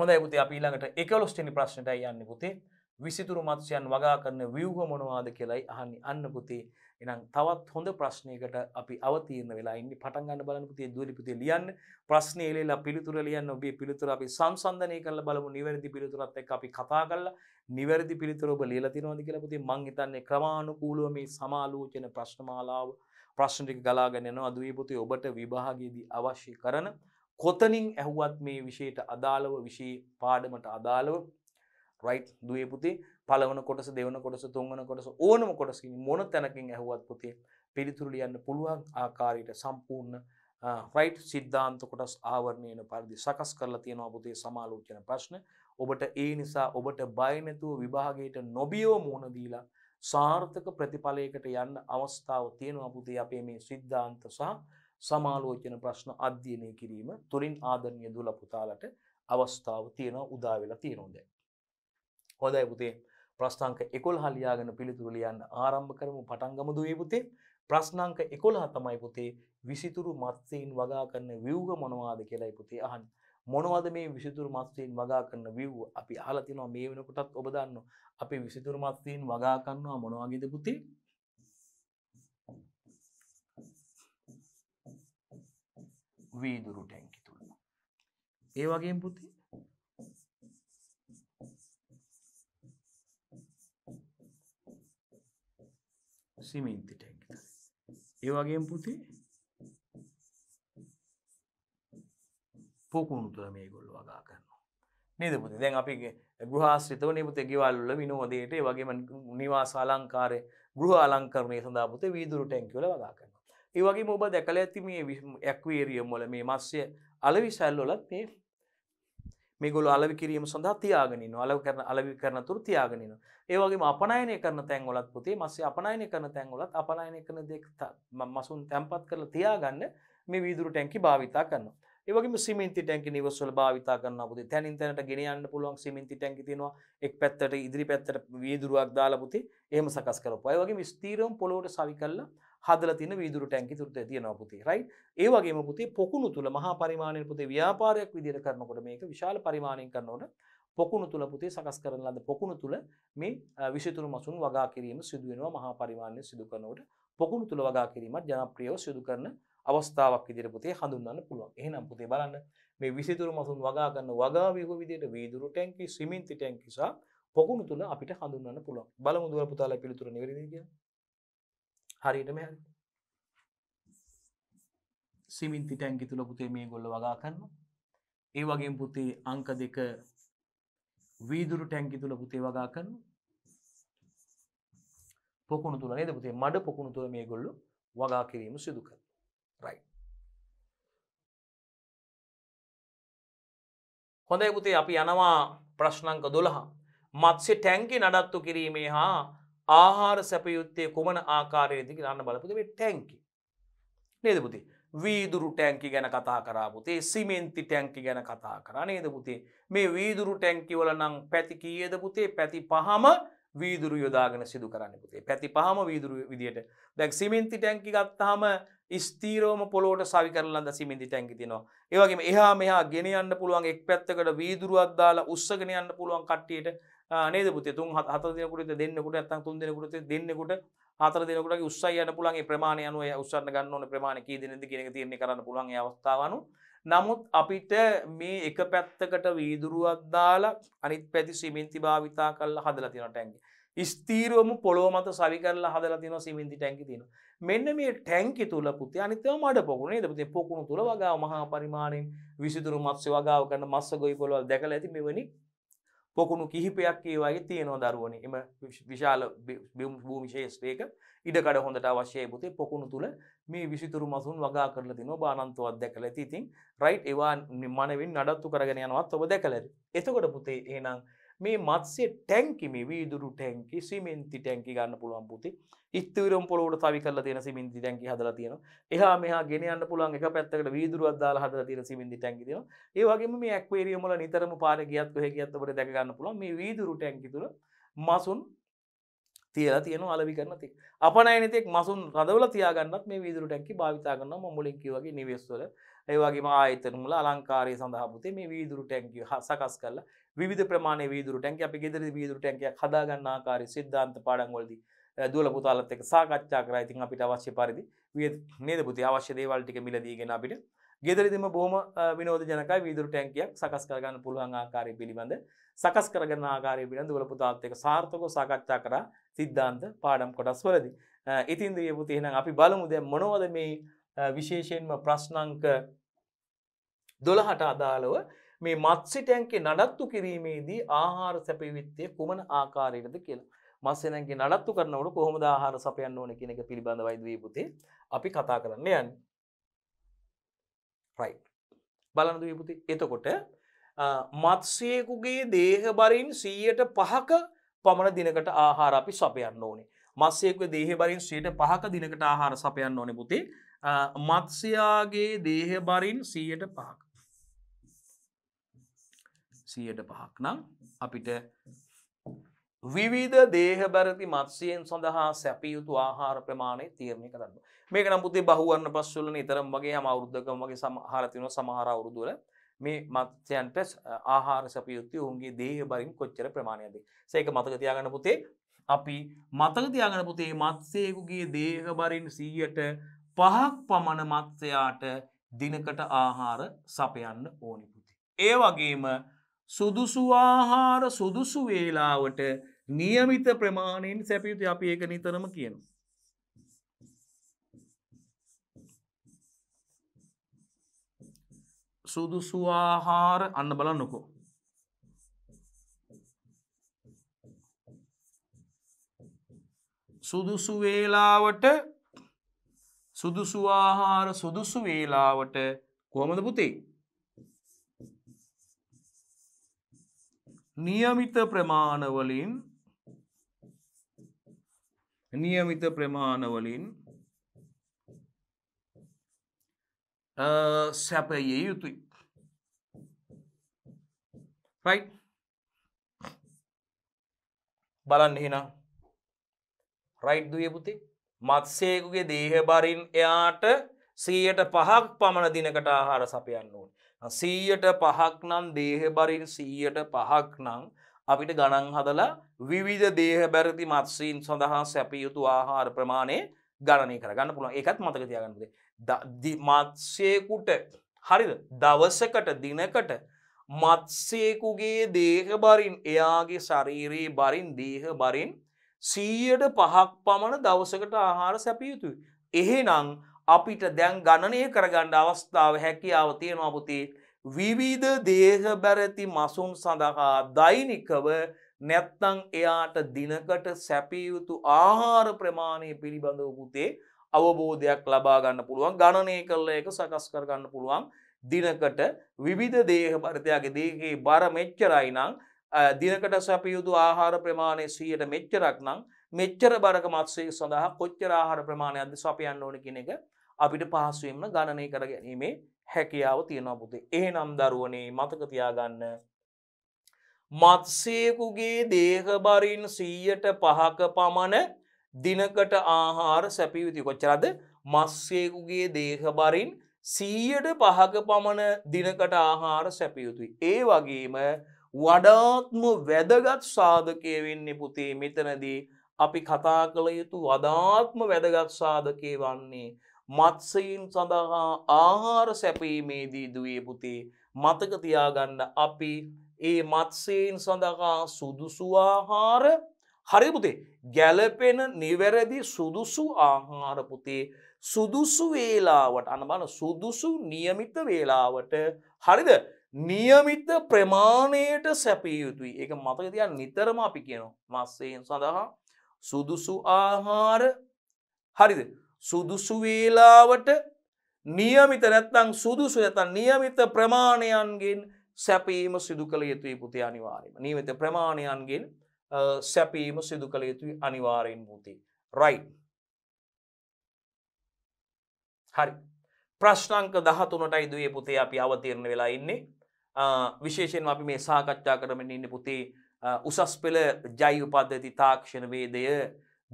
හොඳ පුති අපිළඟට එකලොස්ටනි ප්‍රශ්නට යන්න පුතේ විසිතුරු මත්ස්‍යයන් වගා කරන ව්‍යව්හ මොනවාද කියලයි අහන්නේ අන්න පුතේ එනම් තවත් හොඳ ප්‍රශ්නයකට අපි අවතීන වෙලාන්න පටන්ගන්න බලපුතිය දුලිපති ලියන්න ප්‍රශ්නයලලා පිළිතුර ලියන්න ඔබේ පිළිතුර අපි සංසන්ධනය කල බලමු නිවැරදි පිළිතුරත් එක් අපි කතා කල්ලා නිවැරදි පිළිතුර ඔබ ලියලා තියෙනවද කියලා පුතේ මං හිතන්නේ ක්‍රමානුකූලව මේ සමාලෝචන ප්‍රශ්නමාලාව ප්‍රශ්න ටික ගලාගෙන යනවා දුවේ පුතේ ඔබට විභාගයේදී අවශ්‍ය කරන කොතනින් ඇහුවත් මේ විෂයට අදාළව විෂය පාඩමට අදාළව රයිට් දුවේ පුතේ පළවන කොටස දෙවන කොටස තුන්වන කොටස ඕනම කොටසකින් මොන තැනකින් ඇහුවත් පුතේ පිළිතුරු ලියන්න පුළුවන් ආකාරයට සම්පූර්ණ රයිට් uh, සිද්ධාන්ත කොටස් ආවරණයන පරිදි සකස් කරලා තියෙනවා පුතේ සමාලෝචන ප්‍රශ්න ඔබට ඒ නිසා ඔබට බය නැතුව විභාගයට නොබියව මුහුණ දීලා සාර්ථක ප්‍රතිඵලයකට යන්න අවස්ථාව තියෙනවා පුතේ අපේ මේ සිද්ධාන්ත සහ සමාලෝචන ප්‍රශ්න අධ්‍යයනය කිරීම තුලින් ආදරණීය දුල පුතාලට අවස්ථාව තියෙනවා උදා වෙලා තියෙනවා දැන්. හොඳයි පුතේ ප්‍රශ්න අංක 11 ලියාගෙන පිළිතුරු ලියන්න ආරම්භ කරමු පටන් ගමු දුවේ පුතේ. ප්‍රශ්න අංක 11 තමයි පුතේ විසිතුරු මත්ස්‍යයන් වගා කරන ව්‍යුහ මොනවාද කියලායි පුතේ අහන්නේ. මොනවද මේ විසිතුරු මස්තීන් වගා කරන විව් අපි අහලා තිනවා මේ වෙනකොටත් ඔබ දන්න අපි විසිතුරු මස්තීන් වගා කරනවා මොනවගේද පුතේ වීදුරු ටැංකි තුළ ඒ වගේ පුතේ සිමින්ති ටැංකි ඒ වගේ පුතේ පොකුණු තුළ මේගොල්ලු වගා කරනවා. නේදපුති දැන් අපි ගෘහාශ්‍රිතව නිපුත ගෙවල්ල විනෝදයට වගේම නිවාස අලංකාරය ගෘහ අලංකරණය සඳහපුත වීදුරු ටැංකිවල වගා කරන. ඒ වගේ ඔබ දැකල ඇති මේ ඇක්වේරියම් මොල මේ මස්්‍යය අලවි සැල්ලොලත් මේ මේගොල අලවි කිරීම සඳහා තියාගෙනන අලව කරන අලවි කරන තුර තියාගෙනන ඒවගේ අපනයනය කරන තැන්ගොලත් පුතේ මස්සේ අපනයන කරන තැන්ගොලත් අපනයන කරන දෙක් මසුන් තැන්පත් කරලා තියාගන්න මේ වීදුරු ටැන්කි භාවිතා කරනවා. ඒවගේ සිමන්ති ටැන්කි නිවස්සල භාවිතා කරන්න පුති තැනින් තැනට ගෙනයන්න පුළුවන් සිමන්ති ටැන්කි තිෙනවා එක් පැත්තට ඉදිරි පැත්තට වීදුරුවක් දාලපුති ඒම සකස් කරපු අයවගේ ස්තීරම් පොලෝට සවි කල්ල හදල තින වීදුරු ටැන්කි තුරට තියෙනවා පුති රයි ඒවගේ පුති පොකුණු තුළ මහා පරිමාණය පුති ව්‍යාපාරයක් විදිර කරනකොට මේක විශාල පරිමාණයෙන් කරන්නවන පොකුණු තුළ පුතේ සකස් කරන ලද පොකුණු තුළ මේ විසිතුරු මසුන් වගා කිරීම සිදුවෙනවා මහා පරිමාණය සිදු කරනවට පොකුණු තුළ වගා කිරීමත් ජනප්‍රියව සිදු කරන අවස්ථාවක් විදිර පුතේ හඳුන්න්න පුළුවන් එහනම් පුතේ බලන්න මේ විසිතුරු මසුන් වගාගන්න වගාවික විදියට වීදුරු ටැන්කි සිමින්ති ටැන්කිසා පොකුණු තුළ අපිට හඳුන්න්න පුළුවන් බලමු දුව පුතාල පිළිතුර නිවරදිග හරියටම හරි සිමින්ති ටැන්කි තුළ පුතේ මේ ගොල්ල වගා කන්න ඒ වගේ පුතේ අංක දෙක වීදුරු ටැන්කි තුළ පුතේ වගා කරන්න පොකුණු තුළ නේද පුතේ මඩ පොකුණු තුළ මේ ගොල්ලු වගා කිරීම සිදුකර රයි. හොඳයි පුතේ අපි යනවා ප්‍රශ්නංක දොළහා. මත්සෙ ටැංකි නඩත්තු කිරීමේ හා ආහාර සැපයුත්තේ කුමන ආකාරයේදික රන්න බලපුදේ ටැංකි. නේද පුති වීදුරු ටැංකි ගැන කතා කරාපුතේ සිමෙන්ති ටැංකි ගැන කතා කර නේද පුතේ මේ වීදුරු ටැංකිවල නං පැති කියද පුතේ පැති පහම වීදුරු යොදාගෙන සිදු කරන්න පුතේ පැති පහම වීදුරු විදියට දැක් සිමෙන්ති ටැංකි ගත්තාම ස්තීරෝම පොලෝට සවි කරලන්න සිමිදි ටැන්කි තිනවා ඒවගේ එහා මෙහා ගෙනයන්න පුළුවන් එක් පැත්තකට වීදුරුවක් දාලා උත්සගෙන යන්න පුළුවන් කට්ටියට නේද පුතේ තුන් හතර දිනකට දෙන්නකට ඇත්තම් තුන් දිනකට දෙන්නකට හතර දිනකට උත්සාහය යන්න පුළුවන් ඒ ප්‍රමාණය අනුව උත්සන්න ගන්න ඕන ප්‍රමාණය කී දිනෙද කියන එක තීරණය කරන්න පුළුවන් ඒ අවස්ථාව අනුව නමුත් අපිට මේ එක පැත්තකට වීදුරුවක් දාලා අනිත් පැති සිමෙන්ති භාවිතා කරලා හදලා තියෙනවා ටැංකිය ස්තීරුවම පොළොව මත සවි කරලා හදලා තියෙනවා සිමෙන්ති ටැංකි තියෙනවා මෙන්න මේ ටැන්කි තුළ පුතේ අනිතව මඩ පොකුණේ දපති පොකුණු තුළ වගාව මහා පරිමාණයෙන් විසිතුරු මත්ස්‍ය වගාව කරන මස්ස ගොයි පොළොවල් දැකල ඇති මෙවැනි පොකුණු කිහිපයක් ඒ වගේ තියෙනවා දරුවන එම විශාල භූමිශේෂ්ත්‍රයක ඉඩකඩ හොඳට අවශ්‍යය පුතේ පොකුණු තුළ මේ විසිතුරු මසුන් වගා කරල තින බානන්තුවත් දැකල ඇති ඉතින් රයිට් ඒවා නිර්මාණවෙන් නඩත්තු කරගෙන යනවත් ඔබ දැකලද එතකොට පුතේ ඒනම් මේ මත්සේ ටැංකි මේ වීදුරු ටැංකි සිමෙන්ති ටැංකි ගන්න පුළුවන් පුති ඉස්තවරම් පොලෝට තවි කරල තියෙන සිමින්දි ටැංකි හදලා තියෙන එහා මෙහා ගෙනයන්න පුළුවන් එක පැත්තකට වීදුරුවත්දාලා හදලා තියෙන සිමින්දි ටැංකි තියෙන ඒ වගේම මේ ඇක්වේරියම් වල නිතරම පාර ගියත් කොහෙ ගියත් අපිට දැක ගන්න පුළුවන් මේ වීදුරු ටැංකි තුල මසුන් තියලා තියෙන අලවි කරන ති අපනයිනතෙක් මසුන් රදවල තියාගන්නත් මේ විදුරු ටැන්කි භාවිතාගන්න මොලින්කි වගේ නිවෙස්වල ඒවගේම ආයතනමුල අලංකාරය සඳහපුතේ මේ වීදුරු ටැන්කි සකස් කරලා විධ ප්‍රමාණ වීදුරු ටැන්ක අපි ගෙදර වීදුරු ටැන්කයක් හදාගන්න ආකාරය සිද්ධාන්ත පාඩන්වලදී දුවල පුතාලත් එක්ක සාකච්ඡා කරලා ඉතින් අපිට අවශ්‍ය පරිදි නේද පුතේ අවශ්‍ය දේවල් ටික මිලදීගෙන අපිට ගෙදරදිම බොහොම විනෝද ජනකයි වීදුරු ටැංකියක් සකස් කරගන්න පුළුවන් ආකාරය පිළිබඳ සකස් කරගන්න ආකාරය පිළිබඳ දුවල පුතාලත් එක්ක සාර්ථකව සාකච්ඡා කරා සිද්ධාන්ත පාඩම් කොටස් වලදී. ඉතින් දේ පුතේ එහෙනම් අපි බලමු දැන් මොනවද මේ විශේෂයෙන්ම ප්‍රශ්න අංක 12ට අදාළව මේ මත්සිටැන්කේ නඩත්තු කිරීමේදී ආහාර සැපවිත්තය කුමන ආකාරයටද කියලා. මස්සනැගේ නඩත්තු කරනවට කොහොම ආහාර සපයන්න ඕන කෙනෙක පිළිබඳ වයිදවී පුතේ අපි කතා කරන්න යන්. රයි. බලනද විපුති එතකොට මත්සයකුගේ දේහබරින් සීයට පහක පමණ දිනකට ආහාර අපි සපයන්න ඕනේ. මස්සයෙක්ව දේහබරින් සයට පහක දිනකට ආහාර සපයන්න ඕනෙ පුතේ මත්සයාගේ දේහබරින් සීයට පහක. සියයට පහක් නම් අපිට විවිධ දේහබැරති මත්සයෙන් සඳහා සැපියයුතු ආහාර ප්‍රමාණය තීරණය කරන්න මේක නම්පුතේ බහුවන්න පස්වලන ඉතරම් වගේ හම අවුද්ධකම වගේ සමහරතින සමහර අවුරුදුවල මේ මත්‍යයන්ට ආහාර සපයුත්තය උන්ගේ දේහ බරින් කොච්චර ප්‍රමාණයද සේක මතක තියාගන්න පුතේ අපි මතක තියාගන පුතේ මත්සේකුගේ දේහ බරින් සීයට පහක් පමණ මත්සයාට දිනකට ආහාර සපයන්න ඕනි පුති. ඒ වගේම සුදුසු ආහාර සුදුසු වේලාවට නියමිත ප්‍රමාණයෙන් සැපියුතු අපි ඒක නිතරම කියන. සුදුසු ආහාර අන්න බලන්නකෝ. සුදුසු වේලාවට සුදුසු ආහාර සුදුසු වේලාවට කොහොමද පුතේ નિયમિત પ્રમાણવલિન નિયમિત ප්‍රමාණවලින් සැපයේ යුතුයි රයි බලන්න හිනා රයිට් දුවේ පුති මත්සේකුගේ දේහබරින් එයාට සීයට පහක් පමණ දිනකට ආහාර සපයන්න ඕන සීයට පහක් නම් දේහබරින් සීයට පහක් නං අපිට ගණන් හදලා විවිධ දේහබැරති මත්සීන් සඳහා සැපියයුතු ආහාර ප්‍රමාණය ගණනය කරගන්න පුළුවන් එකත් මතක තියගන්නදේ මත්සයකුට හරිද දවසකට දිනකට මත්සේකුගේ දේහ බරින් එයාගේ ශරීරයේ බරින් දේහ බරින් සීයට පහක් පමණ දවසකට ආහාර සැපියයුතුයි. එහෙනම් අපිට දැන් ගණනය කරගණ්ඩ අවස්ථාව හැකියාව තියෙනවා පුතේ විවිධ දේහ බැරැති මසුම් සඳහා දෛනිකව නැත්තං එයාට දිනකට සැපියයුතු ආහාර ප්‍රමාණය පිළිබඳව පුතේ අවබෝධයක් ලබාගන්න පුළුවන් ගණනය කරල එක සකස් කරගන්න පුළුවන් දිනකට විවිධ දේහ පරිතයාගේ දේගේ බර මෙච්චරයි නං දිනකට සැපියුතු ආහාර ප්‍රමාණය සීයට මෙච්චරක් නම් මෙච්චර බරක මත්සේ සඳහා කොච්චර ආහාර ප්‍රමාණයක්ද සපයන්න ඕන කෙනෙක අපිට පහසුවෙන්ම ගණනය කර ගැනීමේ හැකියාව තියෙනවා පුතේ ඒ නම් දරුවනේ මතකතියාගන්න මත්සයකුගේ දේහබරින් සීයට පහක පමණ දිනකට ආහාර සැපිවිති කොච්චරද මස්සයකුගේ දේහබරින් සීයට පහක පමණ දිනකට ආහාර සැපියුතුයි. ඒ වගේම වඩාත්ම වැදගත් සාධකය වෙන්න පුතේ මෙතනදී අපි කතා කළ යුතු වදාත්ම වැදගත් සාධකය වන්නේ මත්සයින් සඳහා ආහාර සැපීමේදී දුවේ පුතේ මතක තියාගන්න අපි ඒ මත්සයෙන් සඳහා සුදුසු ආහාර හරිපුතේ ගැලපෙන නිවැරදි සුදුසු ආහාරපුතේ සුදුසු වේලාවට අනබන සුදුසු නියමිත වේලාවට හරිද නියමිත ප්‍රමාණයට සැපිය යුතුයි එක මතක තියන් නිතරම අපි කියනවා මස්සයෙන් සඳහා සුදුසු ආහාර හරිද සුදුසු වේලාවට නියමිත නැත්තං සුදුසු ඇතන් නියමිත ප්‍රමාණයන්ගෙන් සැපීම සිදු කළ යුතුයි පුති අනිවාරයම නීවිත ප්‍රමාණයන්ගෙන් සැපීම සිදු කළ යුතුයි අනිවාරයෙන් පුති රයි හරි ප්‍රශ්නංක දහතුනටයි දේ පුතේ අපි අවතීරණ වෙලා ඉන්නේ විශේෂෙන් අපි මේ සාකච්ඡා කරමින් ඉන්න පුතේ උසස් පෙළ ජෛවපද්ධති තාක්ෂණ වේදය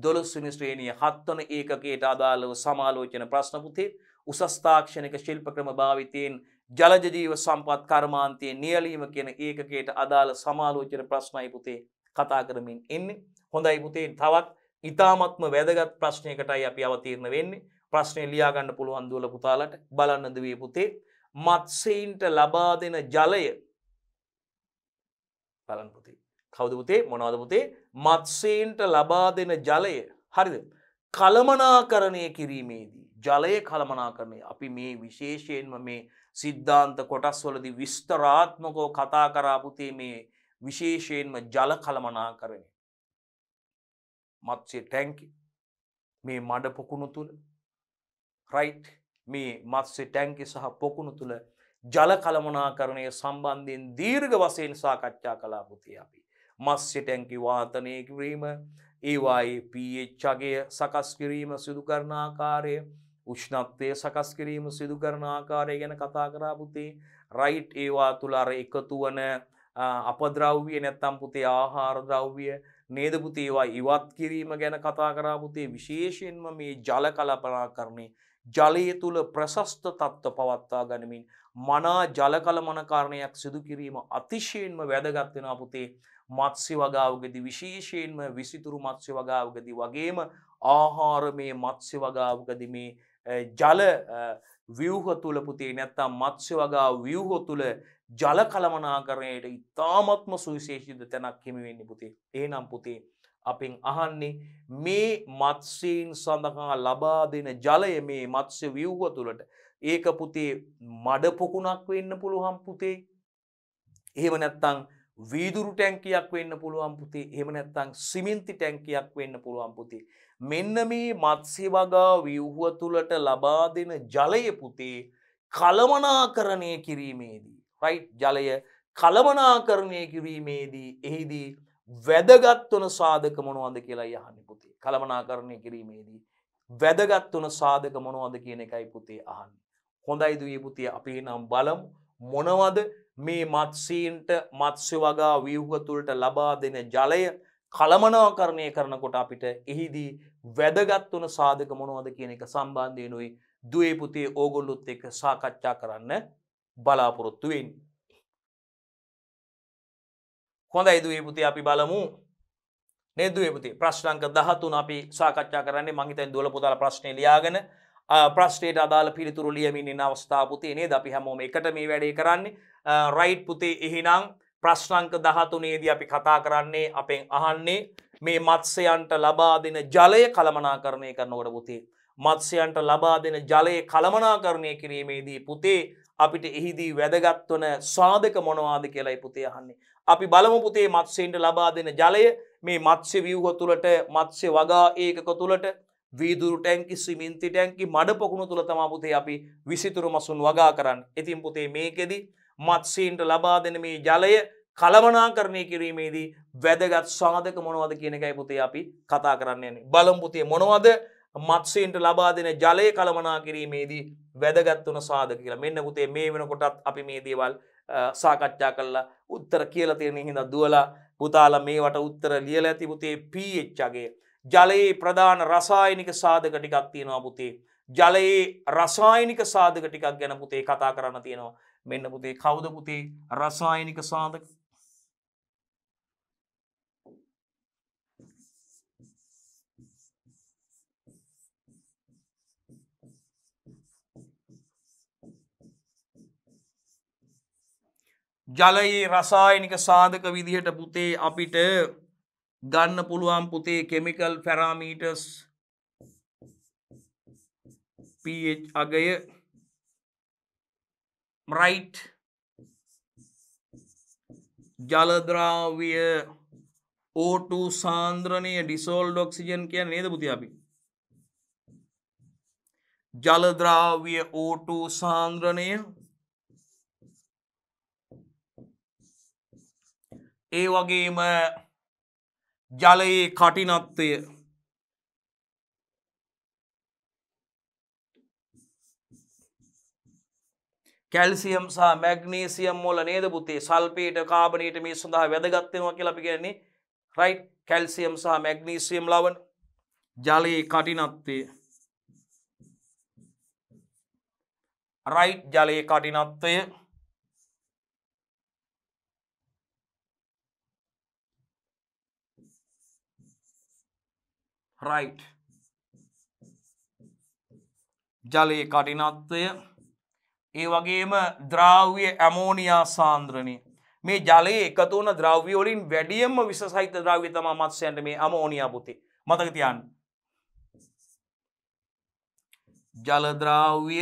දොළොස්වනි ශ්‍රේණිය හත්වන ඒකකයට අදාළව සමාලෝචන ප්‍රශ්නපුතේ උසස්ථාක්ෂණක ශිල්ප ක්‍රම භාවිතයෙන් ජලජජීව සම්පත් කර්මාන්තය නියලීම කියන ඒකකයට අදාළ සමාලෝචන ප්‍රශ්නයි පුතේ කතා කරමින් එන්නේ හොඳයි පුතේ තවත් ඉතාමත්ම වැදගත් ප්‍රශ්නයකටයි අපි අවතීරණ වෙන්නේ ප්‍රශ්නය ලියාගන්න පුළුවන් දුවල පුතාලට බලන්නද වේ පුතේ මත්සයින්ට ලබා දෙන ජලය බලන් පුතේ කවද පුතේ මොනවද පුතේ මත්සේන්ට ලබා දෙන ජලය හරිද කළමනාකරණය කිරීමේදී ජලය කළමනාකරණය අපි මේ විශේෂයෙන්ම මේ සිද්ධාන්ත කොටස්වලදි විස්තරාත්මකෝ කතා කරාපුතේ මේ විශේෂයෙන්ම ජල කළමනාකරණය මත්සේ ටැංකි මේ මඩ පොකුණු තුළ රයි් මේ මත්සේ ටැංකි සහ පොකුණු තුළ ජල කළමනාකරණය සම්බන්ධයෙන් දීර්ඝ වසයෙන් සාකච්ඡා කලාපුති අපි මස්සිටැංකි වාතනය කිරීම ඒවායි පීච්චගේ සකස් කිරීම සිදු කරනාකාරය උෂ්ණත්වය සකස් කිරීම සිදු කරනාකාරය ගැන කතා කරාපුතේ රයිට් ඒවා තුළර එකතු වන අපද්‍රව්විය නැත්තම් පුතේ ආහාරද්‍රව්විය නේදපුතේවා ඉවත් කිරීම ගැන කතා කරාපුතේ විශේෂයෙන්ම මේ ජල කලපනා කරන්නේ ජලය තුළ ප්‍රශස්ත තත්ත්ව පවත්තා ගනිමින් මනා ජලකල මනකාරණයක් සිදුකිරීම අතිශයෙන්ම වැදගත්වෙන පුතේ මත්ස්‍ය වගාවගදි විශේෂයෙන්ම විසිතුරු මත්ස්‍ය වගාවගදි වගේම ආහාර මේ මත්ස්‍ය වගාවගදි මේ ජල ව්‍යවහ තුළ පුතේ නැත්තා මත්ස්‍ය වගා ව්‍යවහෝ තුළ ජල කළමනාකරණයට ඉතාමත්ම සුවිශේෂිද තැනක් හිමිවෙන්න පුතේ ඒ නම් පුතේ අපෙන් අහන්නේ මේ මත්සීන් සඳහා ලබා දෙන ජලය මේ මත්ස්‍ය ව්‍යව්ව තුළට ඒක පුතේ මඩ පොකුණක් වෙන්න පුළුවහම් පුතේ එහෙම නැත්තං වීදුරු ටැංකියක් වෙන්න පුළුවන් පුතේ එහෙම නැත්නම් සිමෙන්ති ටැංකියක් වෙන්න පුළුවන් පුතේ මෙන්න මේ මත්ස්‍ය වගා ව්‍යුහ තුලට ලබා දෙන ජලය පුතේ කලමනාකරණය කිරීමේදී රයිට් ජලය කලමනාකරණය කිරීමේදී එහිදී වැදගත් වන සාධක මොනවද කියලා අහන්නේ පුතේ කලමනාකරණය කිරීමේදී වැදගත් වන සාධක මොනවද කියන එකයි පුතේ අහන්නේ හොඳයි දුවේ පුතේ අපි නම් බලමු මොනවද මේ මත්සීන්ට මත්ස්‍ය වගා ව්‍යවහතුළට ලබා දෙන ජලය කළමනාකරණය කරනකොට අපිට එහිදී වැදගත්වන සාධක මොනවද කියන එක සම්බන්ධයනුයි දුවේපුතේ ඕගොල්ලුත් එක සාකච්ඡා කරන්න බලාපොරොත්තුවෙන්. හොඳ ඉදුවේපුති අපි බලමු නේදුවේපති ප්‍රශ්නංක දහතුන අපි සාකච්ඡා කරන්නේ මහිතන් දුවල පුතාල ප්‍රශ්නය ලියාගෙන ප්‍රශ්ටේට අදාළ පිළිතුරු ලියමින් ඉන්න අවස්ථාපුතේ නේද අපි හැමෝම එකට මේ වැඩේ කරන්නේ රයිට් පුතේ එහිනම් ප්‍රශ්නංක දහතුනේදී අපි කතා කරන්නේ අපෙන් අහන්නේ මේ මත්සයන්ට ලබා දෙන ජලය කළමනාකරණය කරනකොට පුතේ. මත්සයන්ට ලබා දෙන ජලය කළමනාකරණය කිරීමේදී පුතේ අපිට එහිදී වැදගත්වන සාධක මොනවාද කියලයි පුතේ අහන්නේ. අපි බලමු පුතේ මත්සෙන්ට ලබා දෙන ජලය මේ මත්ස්‍ය වියවහ තුළට මත්ස්‍ය වගා ඒකක තුළට වීදුරු ටැන්කි සිමින්ති ටැන්කි මඩ පොකුණු තුළ තමා පුතේ අපි විසිතුරු මසුන් වගා කරන්න. ඉතින් පුතේ මේකෙදි මත්සීන්ට ලබා දෙන මේ ජලය කළමනාකරණය කිරීමේදී වැදගත් සාධක මොනවද කියන එකයි පුතේ අපි කතා කරන්න යන්නේ. බලම්පුතිය මොනවද මත්සීන්ට ලබා දෙන ජලය කළමනා කිරීමේදී වැදගත් වන සාධක කියලා මෙන්න පුතේ මේ වෙනකොටත් අපි මේ දේවල් සාකච්ඡා කල්ලා උත්තර කියල තියෙන හිඳ දුවලා පුතාල මේවට උත්තර ලියල ඇති පුතේ පීච්චගේ ජලයේ ප්‍රධාන රසායනික සාධක ටිකක් තියෙනවා පුතේ ජලයේ රසායනික සාධක ටිකක් ගැන පුතේ කතා කරන්න තියෙනවා මෙන්න පුතේ කවුද පුතේ රසායනික සාධක ජලයේ රසායනික සාධක විදිහට පුතේ අපිට ගන්න පුළුවන් පුතේ කෙමිකල් පැරාමීටස් පH අගය රයිට් ජලද්‍රාවිය ඕටු සාන්ද්‍රණය ඩිසෝල් ඩොක්සිජන් කිය නේද පුති අපි ජලද්‍රාවිය ඕටු සාන්ද්‍රණය ඒ වගේම ජලයේ කටිනත්වය කැල්සියම් සහ මැග්නීසියම් මොල නේද පුතේ සල්පේට කාබනයට මේ සඳහා වැදගත්තෙනවා කියලපි කියන්නේ රයි් කැල්සියම් සහ මැග්නීසියම් ලවන් ජලයේ කටිනත්වය රයි් ජලයේ කටිනත්වය රයිට් ජලයේ කටිනත්වය ඒ වගේම ද්‍රාව්‍ය ඇමෝනියා සාන්ද්‍රණය මේ ජලයේ එකතුවන ද්‍රව්‍යෝලින් වැඩියම්ම විස සහිත ද්‍රව්‍ය තම මත්සයන්ට මේ අමෝනියා පුතේ මතක තියන්න ජලද්‍රාව්‍ය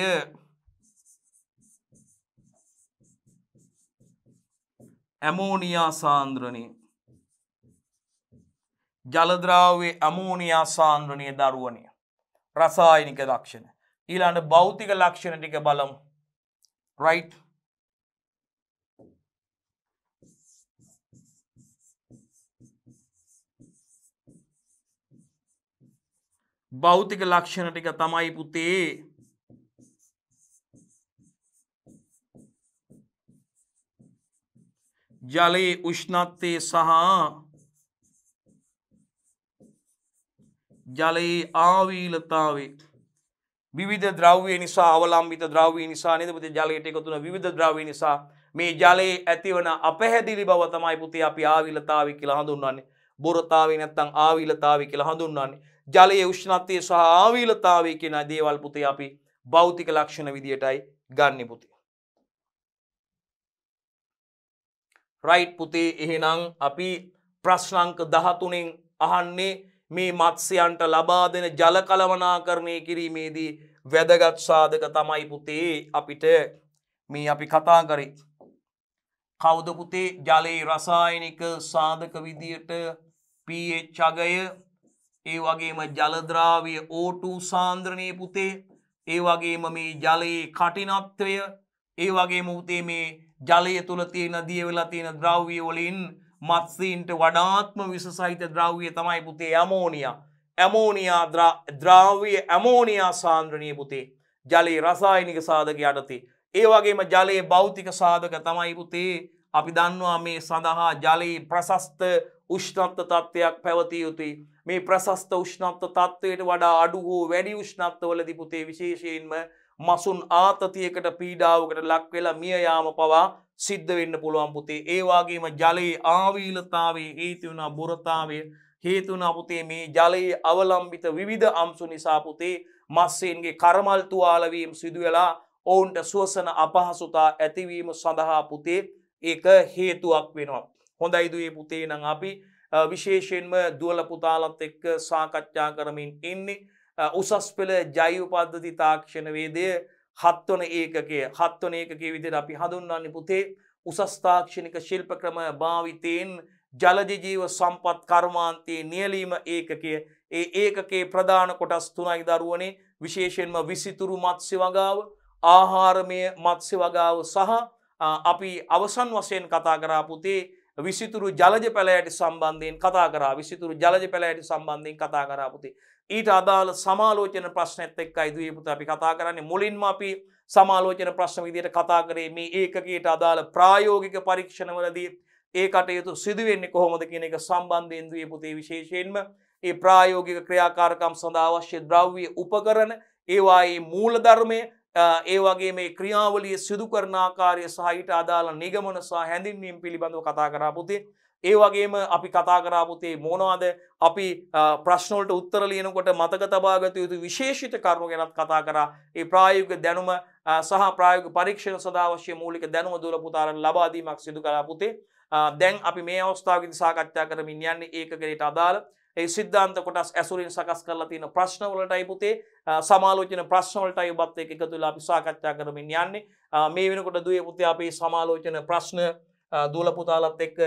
ඇමෝනියා සාන්ද්‍රණය ජලද්‍රාවේ අමෝනියා සාන්ද්‍රණය දරුවනය. රසායනික දක්ෂණ. ඊළඟ බෞතික ලක්ෂණ ටික බලමු. රයි්. බෞතික ලක්ෂණ ටික තමයි පුතේ ජලයේ උෂ්ණත්තය සහ ජලයේ ආවීලතාවේ විවිධ ද්‍රව්‍ය නිසා අවලම්බිත ද්‍රව්‍ය නිසා නිදපති ජලයට එකතුන විධ ද්‍රව්‍ය නිසා මේ ජලයේ ඇතිවන අපහැදිලි බව තමයි පුතේ අපි ආවිලතාව කියලා හඳුන්වන්නේ බොරතාවේ නැත්තං ආවිලතාව කියලා හඳුන්වන්නේ ජලයේ උෂ්ණත්වය සහ ආවිලතාවේ කියන දේවල් පුතේ අපි භෞතික ලක්ෂණ විදියටයි ගන්න පුතේ. රයිට් පුතේ එහෙනම් අපි ප්‍රශ්නංක දහතුනෙන් අහන්නේ මේ මත්ස්‍යයන්ට ලබා දෙන ජල කලවනාකරණය කිරීමේදී වැදගත් සාධක තමයි පුතේ අපිට මේ අපි කතා කරේ. කෞද පුතේ ජලයේ රසායනික සාධක විදියට පH අගය ඒ වගේම ජලද්‍රාවය O2 සාන්ද්‍රණය පුතේ ඒ වගේම මේ ජලයේ කටිනත්වය ඒ වගේම උතේ මේ ජලය තුළ තියෙන දිය වෙලා තියෙන ද්‍රව්‍ය වලින් මත්සීන්ට වඩාත්ම විස සහිත ද්‍රව්ිය තමයි පුතේ ඇමෝනියා ඇමෝනියා ද්‍රාව්‍ය ඇමෝනියා සාන්ද්‍රණය පුතේ ජලයේ රසායිනික සාධක යටතේ. ඒ වගේම ජලයේ භෞතික සාධක තමයි පුතේ අපි දන්නවා මේ සඳහා ජලයේ ප්‍රසස්ත උෂ්ණත්ත තත්ත්වයක් පැවතිය යුතුයි. මේ ප්‍රසස්ත උෂ්ණත්ත තත්ත්වයට වඩා අඩු හෝ වැඩි උෂ්ණත්වවලදි පුතේ විශේෂයෙන්ම මසුන් ආතතියකට පීඩාවකට ලක්වෙලා මියයාම පවා සිද්ධ වෙන්න පුළුවන් පුතේ ඒවාගේම ජලයේ ආවීලතාවේ හේතිවුණා බොරතාවය හේතුනා පුතේ මේ ජලයේ අවලම්බිත විධ අම්සු නිසා පුතේ මස්සයන්ගේ කරමල්තුවාලවීම් සිදුවෙලා ඔවුන්ට සුවසන අපහසුතා ඇතිවීම සඳහා පුතේ ඒක හේතුවක් වෙනවා. හොඳයිදුයේ පුතේ නං අපි විශේෂයෙන්ම දුවල පුතාලත් එක්ක සාකච්ඡා කරමින් එන්නේ උසස් පෙළ ජෛව පද්ධති තාක්ෂණවේදය හත්වන ඒකගේ හත්වන ඒකගේ විදිර අපි හඳුන්වන්න පුතේ උසස්ථාක්ෂණික ශිල්ප ක්‍රම භාවිතයෙන් ජලජජීව සම්පත් කර්මාන්තයේ නියලීම ඒකකය ඒ ඒකගේ ප්‍රධාන කොටස් තුනයි දරුවනේ විශේෂෙන්ම විසිතුරු මත්ස්‍ය වගාව ආහාරමය මත්ස්‍ය වගාව සහ අපි අවසන් වසයෙන් කතා කරාපුතේ විසිතුරු ජලජ පැලෑයට සම්බන්ධයෙන් කතා කරා විසිතුරු ජලජ පැලෑයට සම්බන්ධයෙන් කතා කරාපුතේ ඊට අදාළ සමාලෝචන ප්‍රශ්නත් එක් අයිදයපුත අපි කතා කරන්නේ මුලින්ම අපි සමාලෝචන ප්‍රශ්න විදියට කතා කරේ මේ ඒකගේට අදාළ ප්‍රායෝගික පරීක්ෂණවලදී ඒ කටයුතු සිදුවෙන්නේ කොහොමද කියන එක සම්බන්ධයෙන් දයපුතේ විශේෂයෙන්ම ඒ ප්‍රායෝගික ක්‍රියාකාරකම් සඳහාවශ්‍ය ද්‍රව්‍ය උපකරන ඒවායේ මූලධර්මය ඒවගේ මේ ක්‍රියාවලිය සිදු කරනාකාරය සහිට අදාළ නිගමන සහ හැඳින්වීම් පිළිබඳව කතා කරා පුතේ ඒ වගේම අපි කතා කරාපුතේ මොනවාද අපි ප්‍රශ්නෝලට උත්තර ලියනකොට මතක තබාගත යුතු විශේෂිත කරුණු ගැනත් කතා කරා ඒ ප්‍රායෝගික දැනුම සහ ප්‍රායෝගික පරීක්ෂණ සඳහා අවශ්‍ය මූලික දැනුම දුර පුතාලන් ලබා දීමක් සිදු කළා පුතේ. දැන් අපි මේ අවස්ථාවේදී සාකච්ඡා කරමින් යන්නේ ඒකකයට අදාළ ඒ සිද්ධාන්ත කොටස් ඇසුරින් සකස් කරලා තියෙන ප්‍රශ්න වලටයි පුතේ සමාලෝචන ප්‍රශ්න වලටයි ඔබත් එක්ක එකතු වෙලා අපි සාකච්ඡා කරමින් යන්නේ. මේ වෙනකොට දුවේ පුතේ අපේ සමාලෝචන ප්‍රශ්න දූල පුතාලත් එක්ක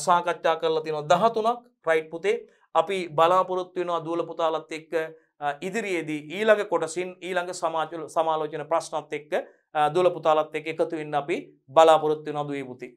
සාකච්ඡා කරලා තිනො දහතුනක් රයිට් පුතේ අපි බලාපොරොත්තු වෙනවා දූල පුතාලත් එක්ක ඉදිරියේදී ඊළඟ කොටසින් ඊළඟ සමාජ සමාලෝචන ප්‍රශ්නත් එක්ක දූල පුතාලත් එක්ක එකතු වෙන්න අපි බලාපොරොත්තු වෙනවා දුවේ පුතේ